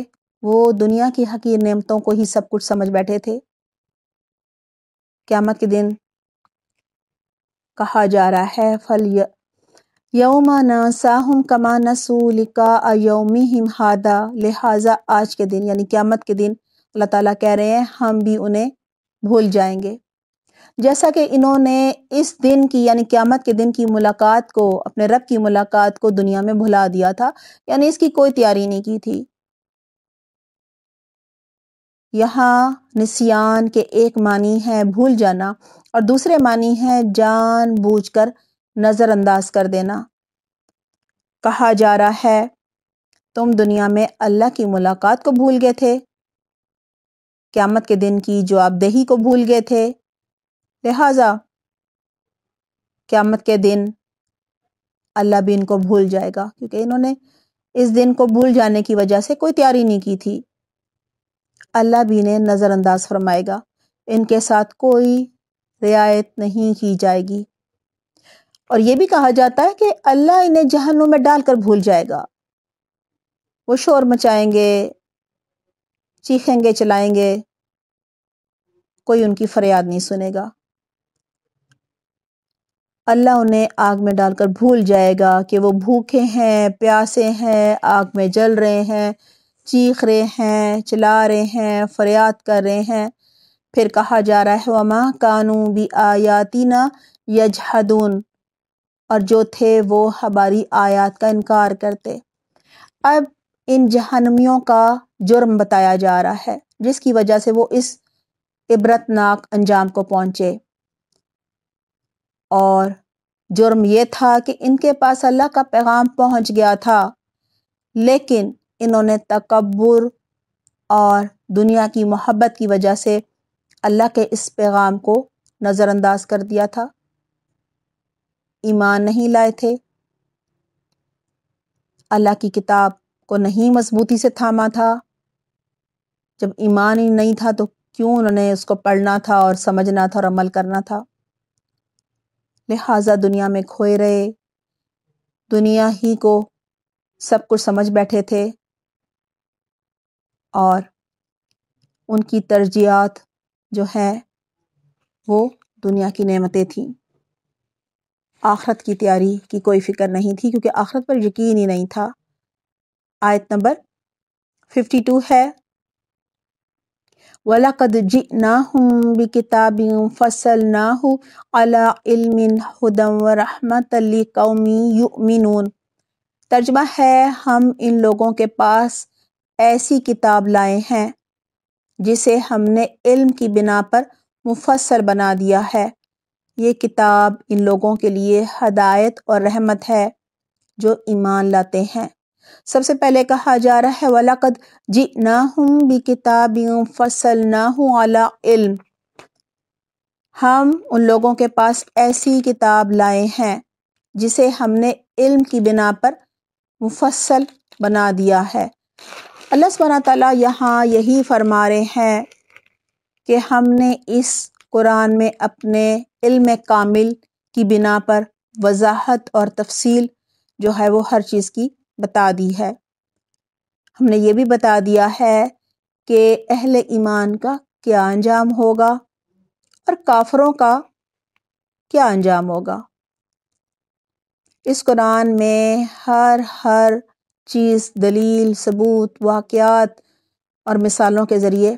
वो दुनिया की हकीर नेमतों को ही सब कुछ समझ बैठे थे क़्यामत के दिन कहा जा रहा है फल यौम साहुम कमा नसूलिका हिम हादा लिहाजा आज के दिन यानी क़्यामत के दिन अल्लाह ताला कह रहे हैं हम भी उन्हें भूल जाएंगे जैसा कि इन्होंने इस दिन की यानी क़्यामत के दिन की मुलाकात को अपने रब की मुलाकात को दुनिया में भुला दिया था यानी इसकी कोई तैयारी नहीं की थी यहाँ निसियान के एक मानी है भूल जाना और दूसरे मानी है जान बूझ कर नज़रअंदाज कर देना कहा जा रहा है तुम दुनिया में अल्लाह की मुलाकात को भूल गए थे क़्यामत के दिन की जवाबदेही को भूल गए थे लिहाजा क़्यामत के दिन अल्लाह भी इनको भूल जाएगा क्योंकि इन्होंने इस दिन को भूल जाने की वजह से कोई तैयारी नहीं की थी अल्लाह भी इन्हें नज़रअंदाज फरमाएगा इनके साथ कोई रियायत नहीं की जाएगी और ये भी कहा जाता है कि अल्लाह इन्हें जहनों में डालकर भूल जाएगा वो शोर मचाएंगे चीखेंगे चलाएंगे कोई उनकी फरियाद नहीं सुनेगा अल्लाह उन्हें आग में डालकर भूल जाएगा कि वो भूखे हैं प्यासे हैं आग में जल रहे हैं चीख रहे हैं चला रहे हैं फरियाद कर रहे हैं फिर कहा जा रहा है वमा कानू भी आयाती ना यजहदून और जो थे वो हमारी आयत का इनकार करते अब इन जहनमियों का जुर्म बताया जा रहा है जिसकी वजह से वो इस इबरतनाक अंजाम को पहुँचे और जुर्म ये था कि इनके पास अल्लाह का पैगाम पहुंच गया था लेकिन इन्होंने तकबर और दुनिया की मोहब्बत की वजह से अल्लाह के इस पैगाम को नज़रअंदाज कर दिया था ईमान नहीं लाए थे अल्लाह की किताब को नहीं मजबूती से थामा था जब ईमान ही नहीं था तो क्यों उन्होंने उसको पढ़ना था और समझना था और अमल करना था लिहाजा दुनिया में खोए रहे दुनिया ही को सब कुछ समझ बैठे थे और उनकी तरजीहत जो है वो दुनिया की नेमतें थीं आखरत की तैयारी की कोई फ़िक्र नहीं थी क्योंकि आखरत पर यकीन ही नहीं था आयत नंबर फिफ्टी टू है वलकद जी ना हूँ भी किताबी फसल ना हो अलामिन कौमी तर्जमा है हम इन लोगों के पास ऐसी किताब लाए हैं जिसे हमने इल्म की बिना पर मुफसर बना दिया है ये किताब इन लोगों के लिए हदायत और रहमत है जो ईमान लाते हैं सबसे पहले कहा जा रहा है वलाकद जी ना हूँ भी किताब फसल ना हूँ अला इल्म हम उन लोगों के पास ऐसी किताब लाए हैं जिसे हमने इल्म की बिना पर मुफसल बना दिया है अल्लाह सुबहाना ताला यहाँ यही फरमा रहे हैं कि हमने इस कुरान में अपने इल्म कामिल की बिना पर वजाहत और तफसील जो है वो हर चीज़ की बता दी है हमने ये भी बता दिया है कि अहल ईमान का क्या अंजाम होगा और काफरों का क्या अंजाम होगा इस कुरान में हर हर चीज़ दलील सबूत वाक़ात और मिसालों के ज़रिए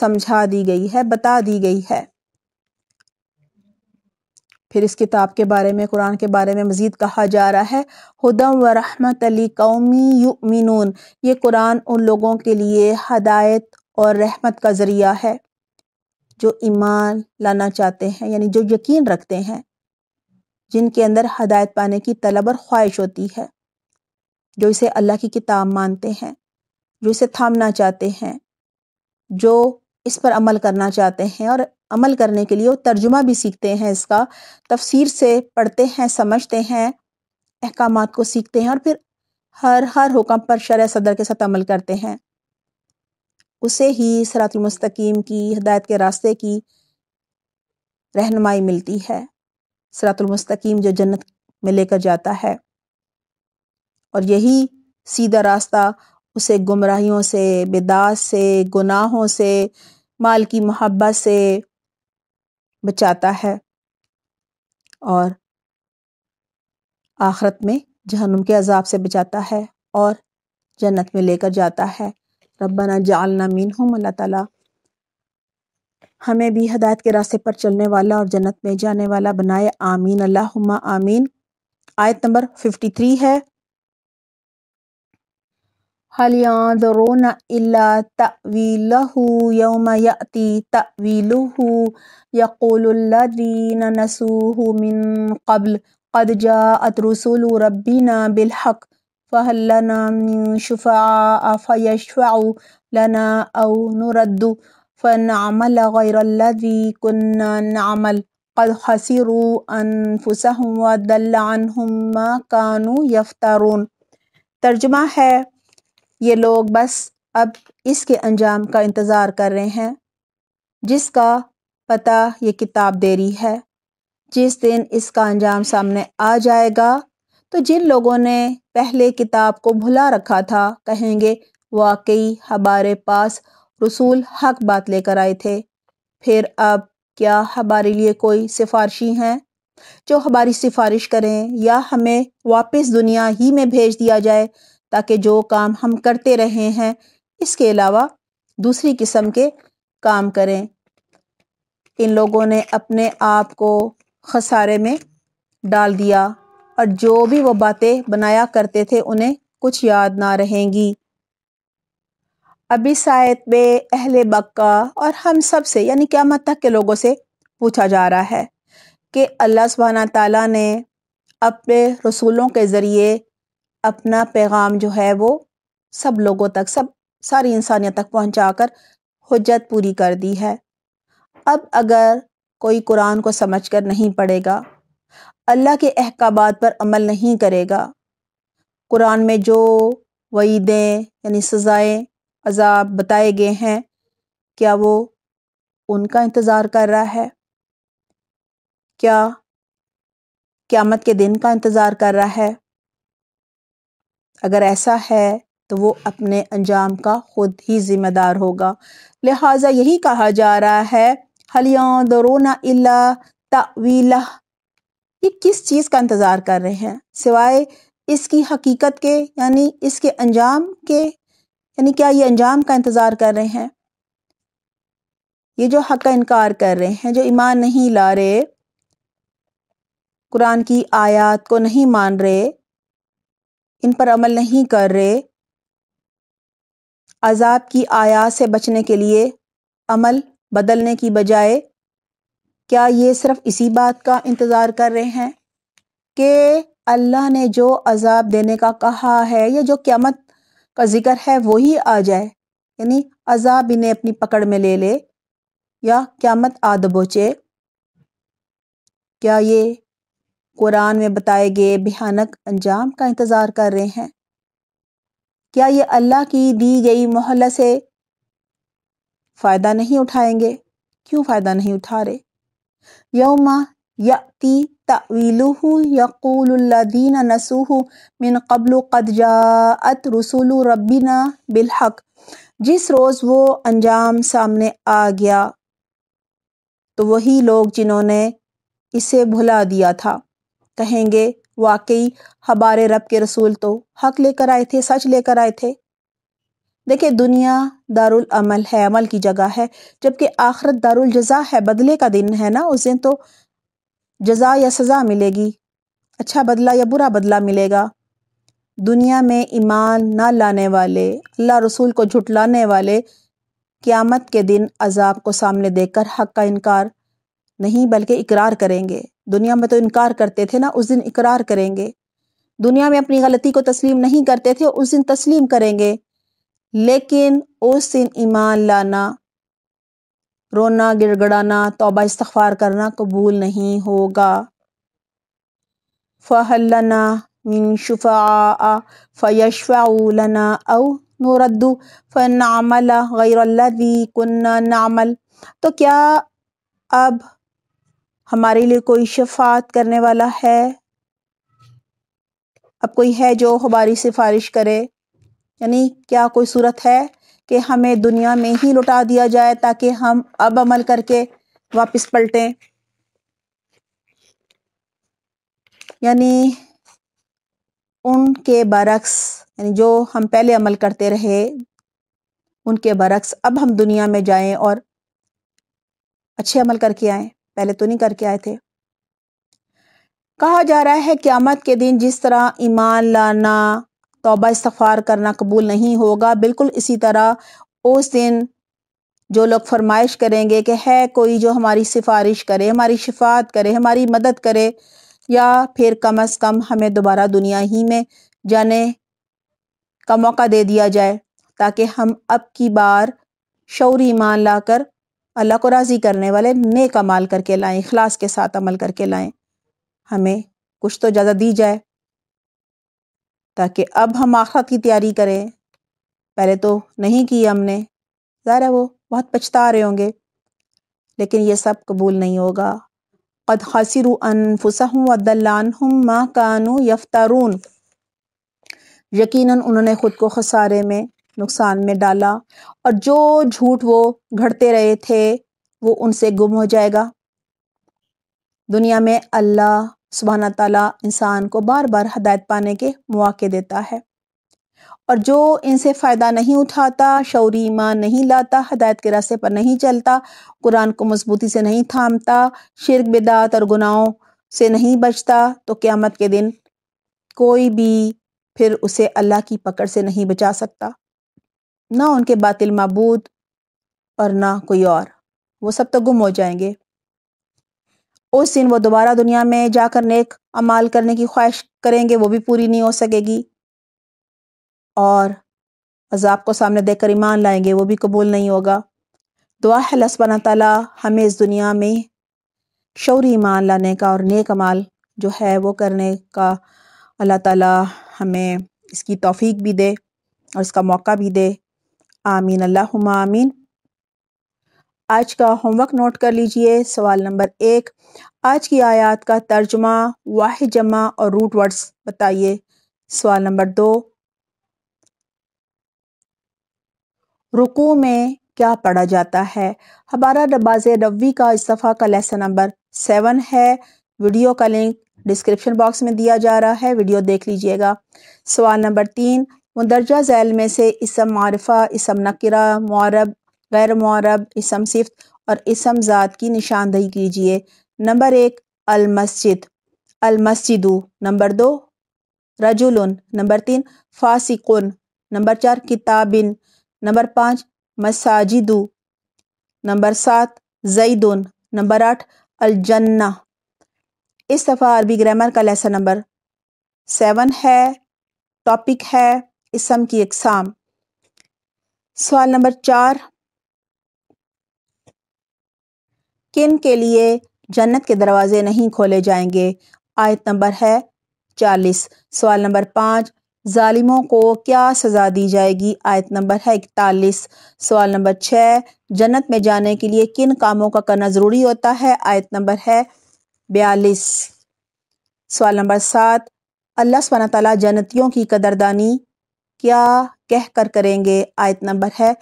समझा दी गई है बता दी गई है फिर इस किताब के बारे में कुरान के बारे में मज़ीद कहा जा रहा है हदम व रहमत अली कौमी युमिनून ये कुरान उन लोगों के लिए हदायत और रहमत का ज़रिया है जो ईमान लाना चाहते हैं यानी जो यकीन रखते हैं जिनके अंदर हदायत पाने की तलब और ख्वाहिश होती है जो इसे अल्लाह की किताब मानते हैं जो इसे थामना चाहते हैं जो इस पर अमल करना चाहते हैं और अमल करने के लिए और तर्जुमा भी सीखते हैं इसका तफसीर से पढ़ते हैं समझते हैं अहकाम को सीखते हैं और फिर हर हर हुक्म पर शर सदर के साथ अमल करते हैं उसे ही सरातुलमस्तकीम की हदायत के रास्ते की रहनमाई मिलती है सरातुलमस्तकीम जो जन्नत में लेकर जाता है और यही सीधा रास्ता उसे गुमराहियों से बेदास से गुनाहों से माल की मोहब्बत से बचाता है और आखरत में जहनुम के अजाब से बचाता है और जन्नत में लेकर जाता है रब्बाना जालना मीन हम अल्लाह ताला हमें भी हदायत के रास्ते पर चलने वाला और जन्नत में जाने वाला बनाए आमीन अल्लाह आमीन आयत नंबर 53 है هل ينظرون إلا تأويله يوم يأتي تأويله يقول الذين نسوه من قبل قد جاءت رسل ربنا بالحق فهل لنا من شفعاء فيشفعوا لنا أو نرد فنعمل غير الذي كنا نعمل قد خسروا أنفسهم وضل عنهم ما كانوا يفترون ترجمة هي ये लोग बस अब इसके अंजाम का इंतज़ार कर रहे हैं जिसका पता ये किताब दे रही है जिस दिन इसका अंजाम सामने आ जाएगा तो जिन लोगों ने पहले किताब को भुला रखा था कहेंगे वाकई हमारे पास रसूल हक बात लेकर आए थे फिर अब क्या हमारे लिए कोई सिफारशी हैं जो हमारी सिफारिश करें या हमें वापस दुनिया ही में भेज दिया जाए ताकि जो काम हम करते रहे हैं इसके अलावा दूसरी किस्म के काम करें इन लोगों ने अपने आप को खसारे में डाल दिया और जो भी वो बातें बनाया करते थे उन्हें कुछ याद ना रहेंगी अभी शायद आयत में अहल बक्का और हम सब से यानी क्या तक के लोगों से पूछा जा रहा है कि अल्लाह सुबहाना ताला ने अपने रसूलों के ज़रिए अपना पैगाम जो है वो सब लोगों तक सब सारी इंसानियत तक पहुँचा कर हजत पूरी कर दी है अब अगर कोई कुरान को समझ कर नहीं पढ़ेगा अल्लाह के अहकाबात पर अमल नहीं करेगा कुरान में जो वईदें यानी सज़ाएँ अजाब बताए गए हैं क्या वो उनका इंतज़ार कर रहा है क्या क़्यामत के दिन का इंतज़ार कर रहा है अगर ऐसा है तो वो अपने अंजाम का खुद ही ज़िम्मेदार होगा लिहाजा यही कहा जा रहा है हलिया दरोना इला तवीला ये किस चीज़ का इंतज़ार कर रहे हैं सिवाय इसकी हकीकत के यानी इसके अंजाम के यानी क्या ये अंजाम का इंतज़ार कर रहे हैं ये जो हक का इनकार कर रहे हैं जो ईमान नहीं ला रहे कुरान की आयात को नहीं मान रहे इन पर अमल नहीं कर रहे अजाब की आयात से बचने के लिए अमल बदलने की बजाय क्या ये सिर्फ इसी बात का इंतज़ार कर रहे हैं कि अल्लाह ने जो अजाब देने का कहा है या जो क्यामत का जिक्र है वही आ जाए यानी अजाब इन्हें अपनी पकड़ में ले ले या क्यामत आद बोचे क्या ये कुरान में बताए गए भयानक अंजाम का इंतज़ार कर रहे हैं क्या ये अल्लाह की दी गई मोहल्ल से फ़ायदा नहीं उठाएंगे क्यों फ़ायदा नहीं उठा रहे यौमा यती तवीलू यक़ूलदीन नसूह मिन कबल कदजात रसूल रबीना बिलहक जिस रोज़ वो अंजाम सामने आ गया तो वही लोग जिन्होंने इसे भुला दिया था कहेंगे वाकई हमारे रब के रसूल तो हक लेकर आए थे सच लेकर आए थे देखिए दुनिया दारुल अमल है अमल की जगह है जबकि आखरत दारुल जजा है बदले का दिन है ना उस दिन तो जजा या सज़ा मिलेगी अच्छा बदला या बुरा बदला मिलेगा दुनिया में ईमान ना लाने वाले अल्लाह रसूल को झुटलाने वाले क़्यामत के दिन अजाब को सामने देकर हक का इनकार नहीं बल्कि इकरार करेंगे दुनिया में तो इनकार करते थे ना उस दिन इकरार करेंगे दुनिया में अपनी गलती को तस्लीम नहीं करते थे उस दिन तस्लीम करेंगे लेकिन उस दिन ईमान लाना रोना गिड़गड़ाना तोबा इस्तफार करना कबूल नहीं होगा फ़हलना मिन फयशना औ अव नरद्दू फ़नामला गैरल्लज़ी कन्ना नामल तो क्या अब हमारे लिए कोई शफात करने वाला है अब कोई है जो हमारी सिफारिश करे यानी क्या कोई सूरत है कि हमें दुनिया में ही लुटा दिया जाए ताकि हम अब अमल करके वापस पलटें यानी उनके बरक्स यानी जो हम पहले अमल करते रहे उनके बरक्स अब हम दुनिया में जाएं और अच्छे अमल करके आएं पहले तो नहीं करके आए थे कहा जा रहा है क्यामत के दिन जिस तरह ईमान लाना तोबा इस्तफ़ार करना कबूल नहीं होगा बिल्कुल इसी तरह उस दिन जो लोग फरमाइश करेंगे कि है कोई जो हमारी सिफारिश करे हमारी शिफात करे हमारी मदद करे या फिर कम अज़ कम हमें दोबारा दुनिया ही में जाने का मौका दे दिया जाए ताकि हम अब की बार शौरी ईमान लाकर अल्लाह को राज़ी करने वाले नेक अमाल करके लाएं इखलास के साथ अमल करके लाएं हमें कुछ तो ज़्यादा दी जाए ताकि अब हम आखरत की तैयारी करें पहले तो नहीं की हमने ज़ाहिर है वो बहुत पछता रहे होंगे लेकिन ये सब कबूल नहीं होगा कद हसिर अनफुसहम वदल्लान माँ कानू यफ्तारून यकीनन उन्होंने ख़ुद को खसारे में नुकसान में डाला और जो झूठ वो घड़ते रहे थे वो उनसे गुम हो जाएगा दुनिया में अल्लाह सुबहाना ताला इंसान को बार बार हदायत पाने के मौके देता है और जो इनसे फ़ायदा नहीं उठाता शौरी ईमान नहीं लाता हदायत के रास्ते पर नहीं चलता कुरान को मजबूती से नहीं थामता शिरक बिदात और गुनाहों से नहीं बचता तो क़्यामत के दिन कोई भी फिर उसे अल्लाह की पकड़ से नहीं बचा सकता ना उनके बातिल मबूद और ना कोई और वो सब तो गुम हो जाएंगे उस दिन वो दोबारा दुनिया में जाकर नेक अमाल करने की ख्वाहिश करेंगे वो भी पूरी नहीं हो सकेगी और अजाब को सामने देखकर ईमान लाएंगे वो भी कबूल नहीं होगा दुआ है लसबना तला हमें इस दुनिया में शौरी ईमान लाने का और नेक अमाल जो है वो करने का अल्लाह ताला हमें इसकी तौफीक भी दे और इसका मौका भी दे आमीन अल्लाह आमीन आज का होमवर्क नोट कर लीजिए सवाल नंबर एक आज की आयात का तर्जमा वाहि जमा और रूट वर्ड्स बताइए सवाल नंबर दो रुकू में क्या पढ़ा जाता है हमारा नमाज रवी का इस्तीफा का लेसन नंबर सेवन है वीडियो का लिंक डिस्क्रिप्शन बॉक्स में दिया जा रहा है वीडियो देख लीजिएगा सवाल नंबर तीन मंदरजा झैल में से इसम मारफा इसम नकरा मौरब गैर मौरब इसम सिफ्त और इसम ज़ात की निशानदही कीजिए नंबर एक अलमस्जिद अलमस्जिदू नंबर दो रजुल नंबर तीन फासिकुन नंबर चार किताबिन नंबर पाँच मसाजिदू नंबर सात जईदन नंबर आठ अलजन्ना इस दफ़ा अरबी ग्रामर का लेसन नंबर सेवन है टॉपिक है इसम की इकसाम सवाल नंबर चार किन के लिए जन्नत के दरवाजे नहीं खोले जाएंगे आयत नंबर है चालीस सवाल नंबर पाँच ालिमों को क्या सज़ा दी जाएगी आयत नंबर है इकतालीस सवाल नंबर छः जन्नत में जाने के लिए किन कामों का करना ज़रूरी होता है आयत नंबर है बयालीस सवाल नंबर सात अल्लाह स्वान तला जन्नतियों की कदरदानी क्या कह कर करेंगे आयत नंबर है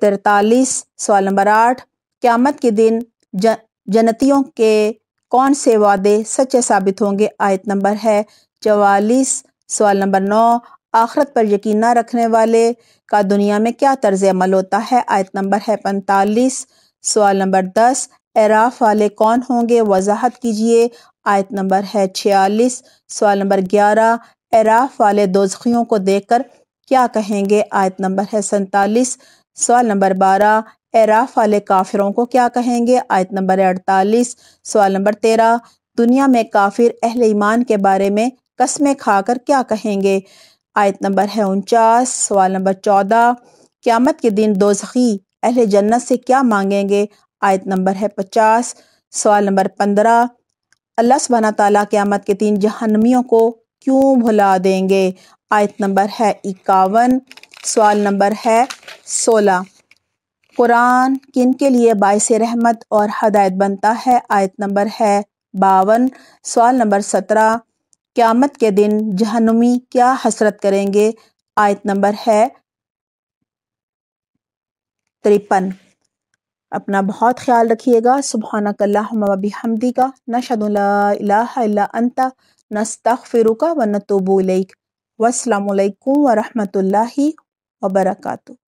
तिरतालीस सवाल नंबर आठ क्यामत के दिन ज, जनतियों के कौन से वादे सच्चे साबित होंगे आयत नंबर है चवालीस सवाल नंबर नौ आखरत पर यकीन न रखने वाले का दुनिया में क्या तर्ज अमल होता है आयत नंबर है पैंतालीस सवाल नंबर दस एराफ वाले कौन होंगे वजाहत कीजिए आयत नंबर है छियालीस सवाल नंबर ग्यारह एराफ वाले दोजखियों को देखकर क्या कहेंगे आयत नंबर है सैतालीस सवाल नंबर बारह एराफ वाले काफिरों को क्या कहेंगे आयत नंबर है अड़तालीस सवाल नंबर तेरह दुनिया में काफिर अहल ईमान के बारे में कस्में खाकर क्या कहेंगे आयत नंबर है उनचास सवाल नंबर चौदह क्यामत के दिन दोजखी अहल जन्नत से क्या मांगेंगे आयत नंबर है पचास सवाल नंबर पंद्रह अल्लाह सुबहाना तला क़्यामत के तीन जहनमियों को क्यों भुला देंगे आयत नंबर है इक्यावन सवाल नंबर है सोलह कुरान किन के लिए बायस रहमत और हदायत बनता है आयत नंबर है बावन सवाल नंबर सत्रह क़्यामत के दिन जहनुमी क्या हसरत करेंगे आयत नंबर है तिरपन अपना बहुत ख्याल रखिएगा सुबहानकल्ला हमदी का नशद अंता नस्तफ़िरुका व नतोबुलैक वालकम वरहमल वबरकू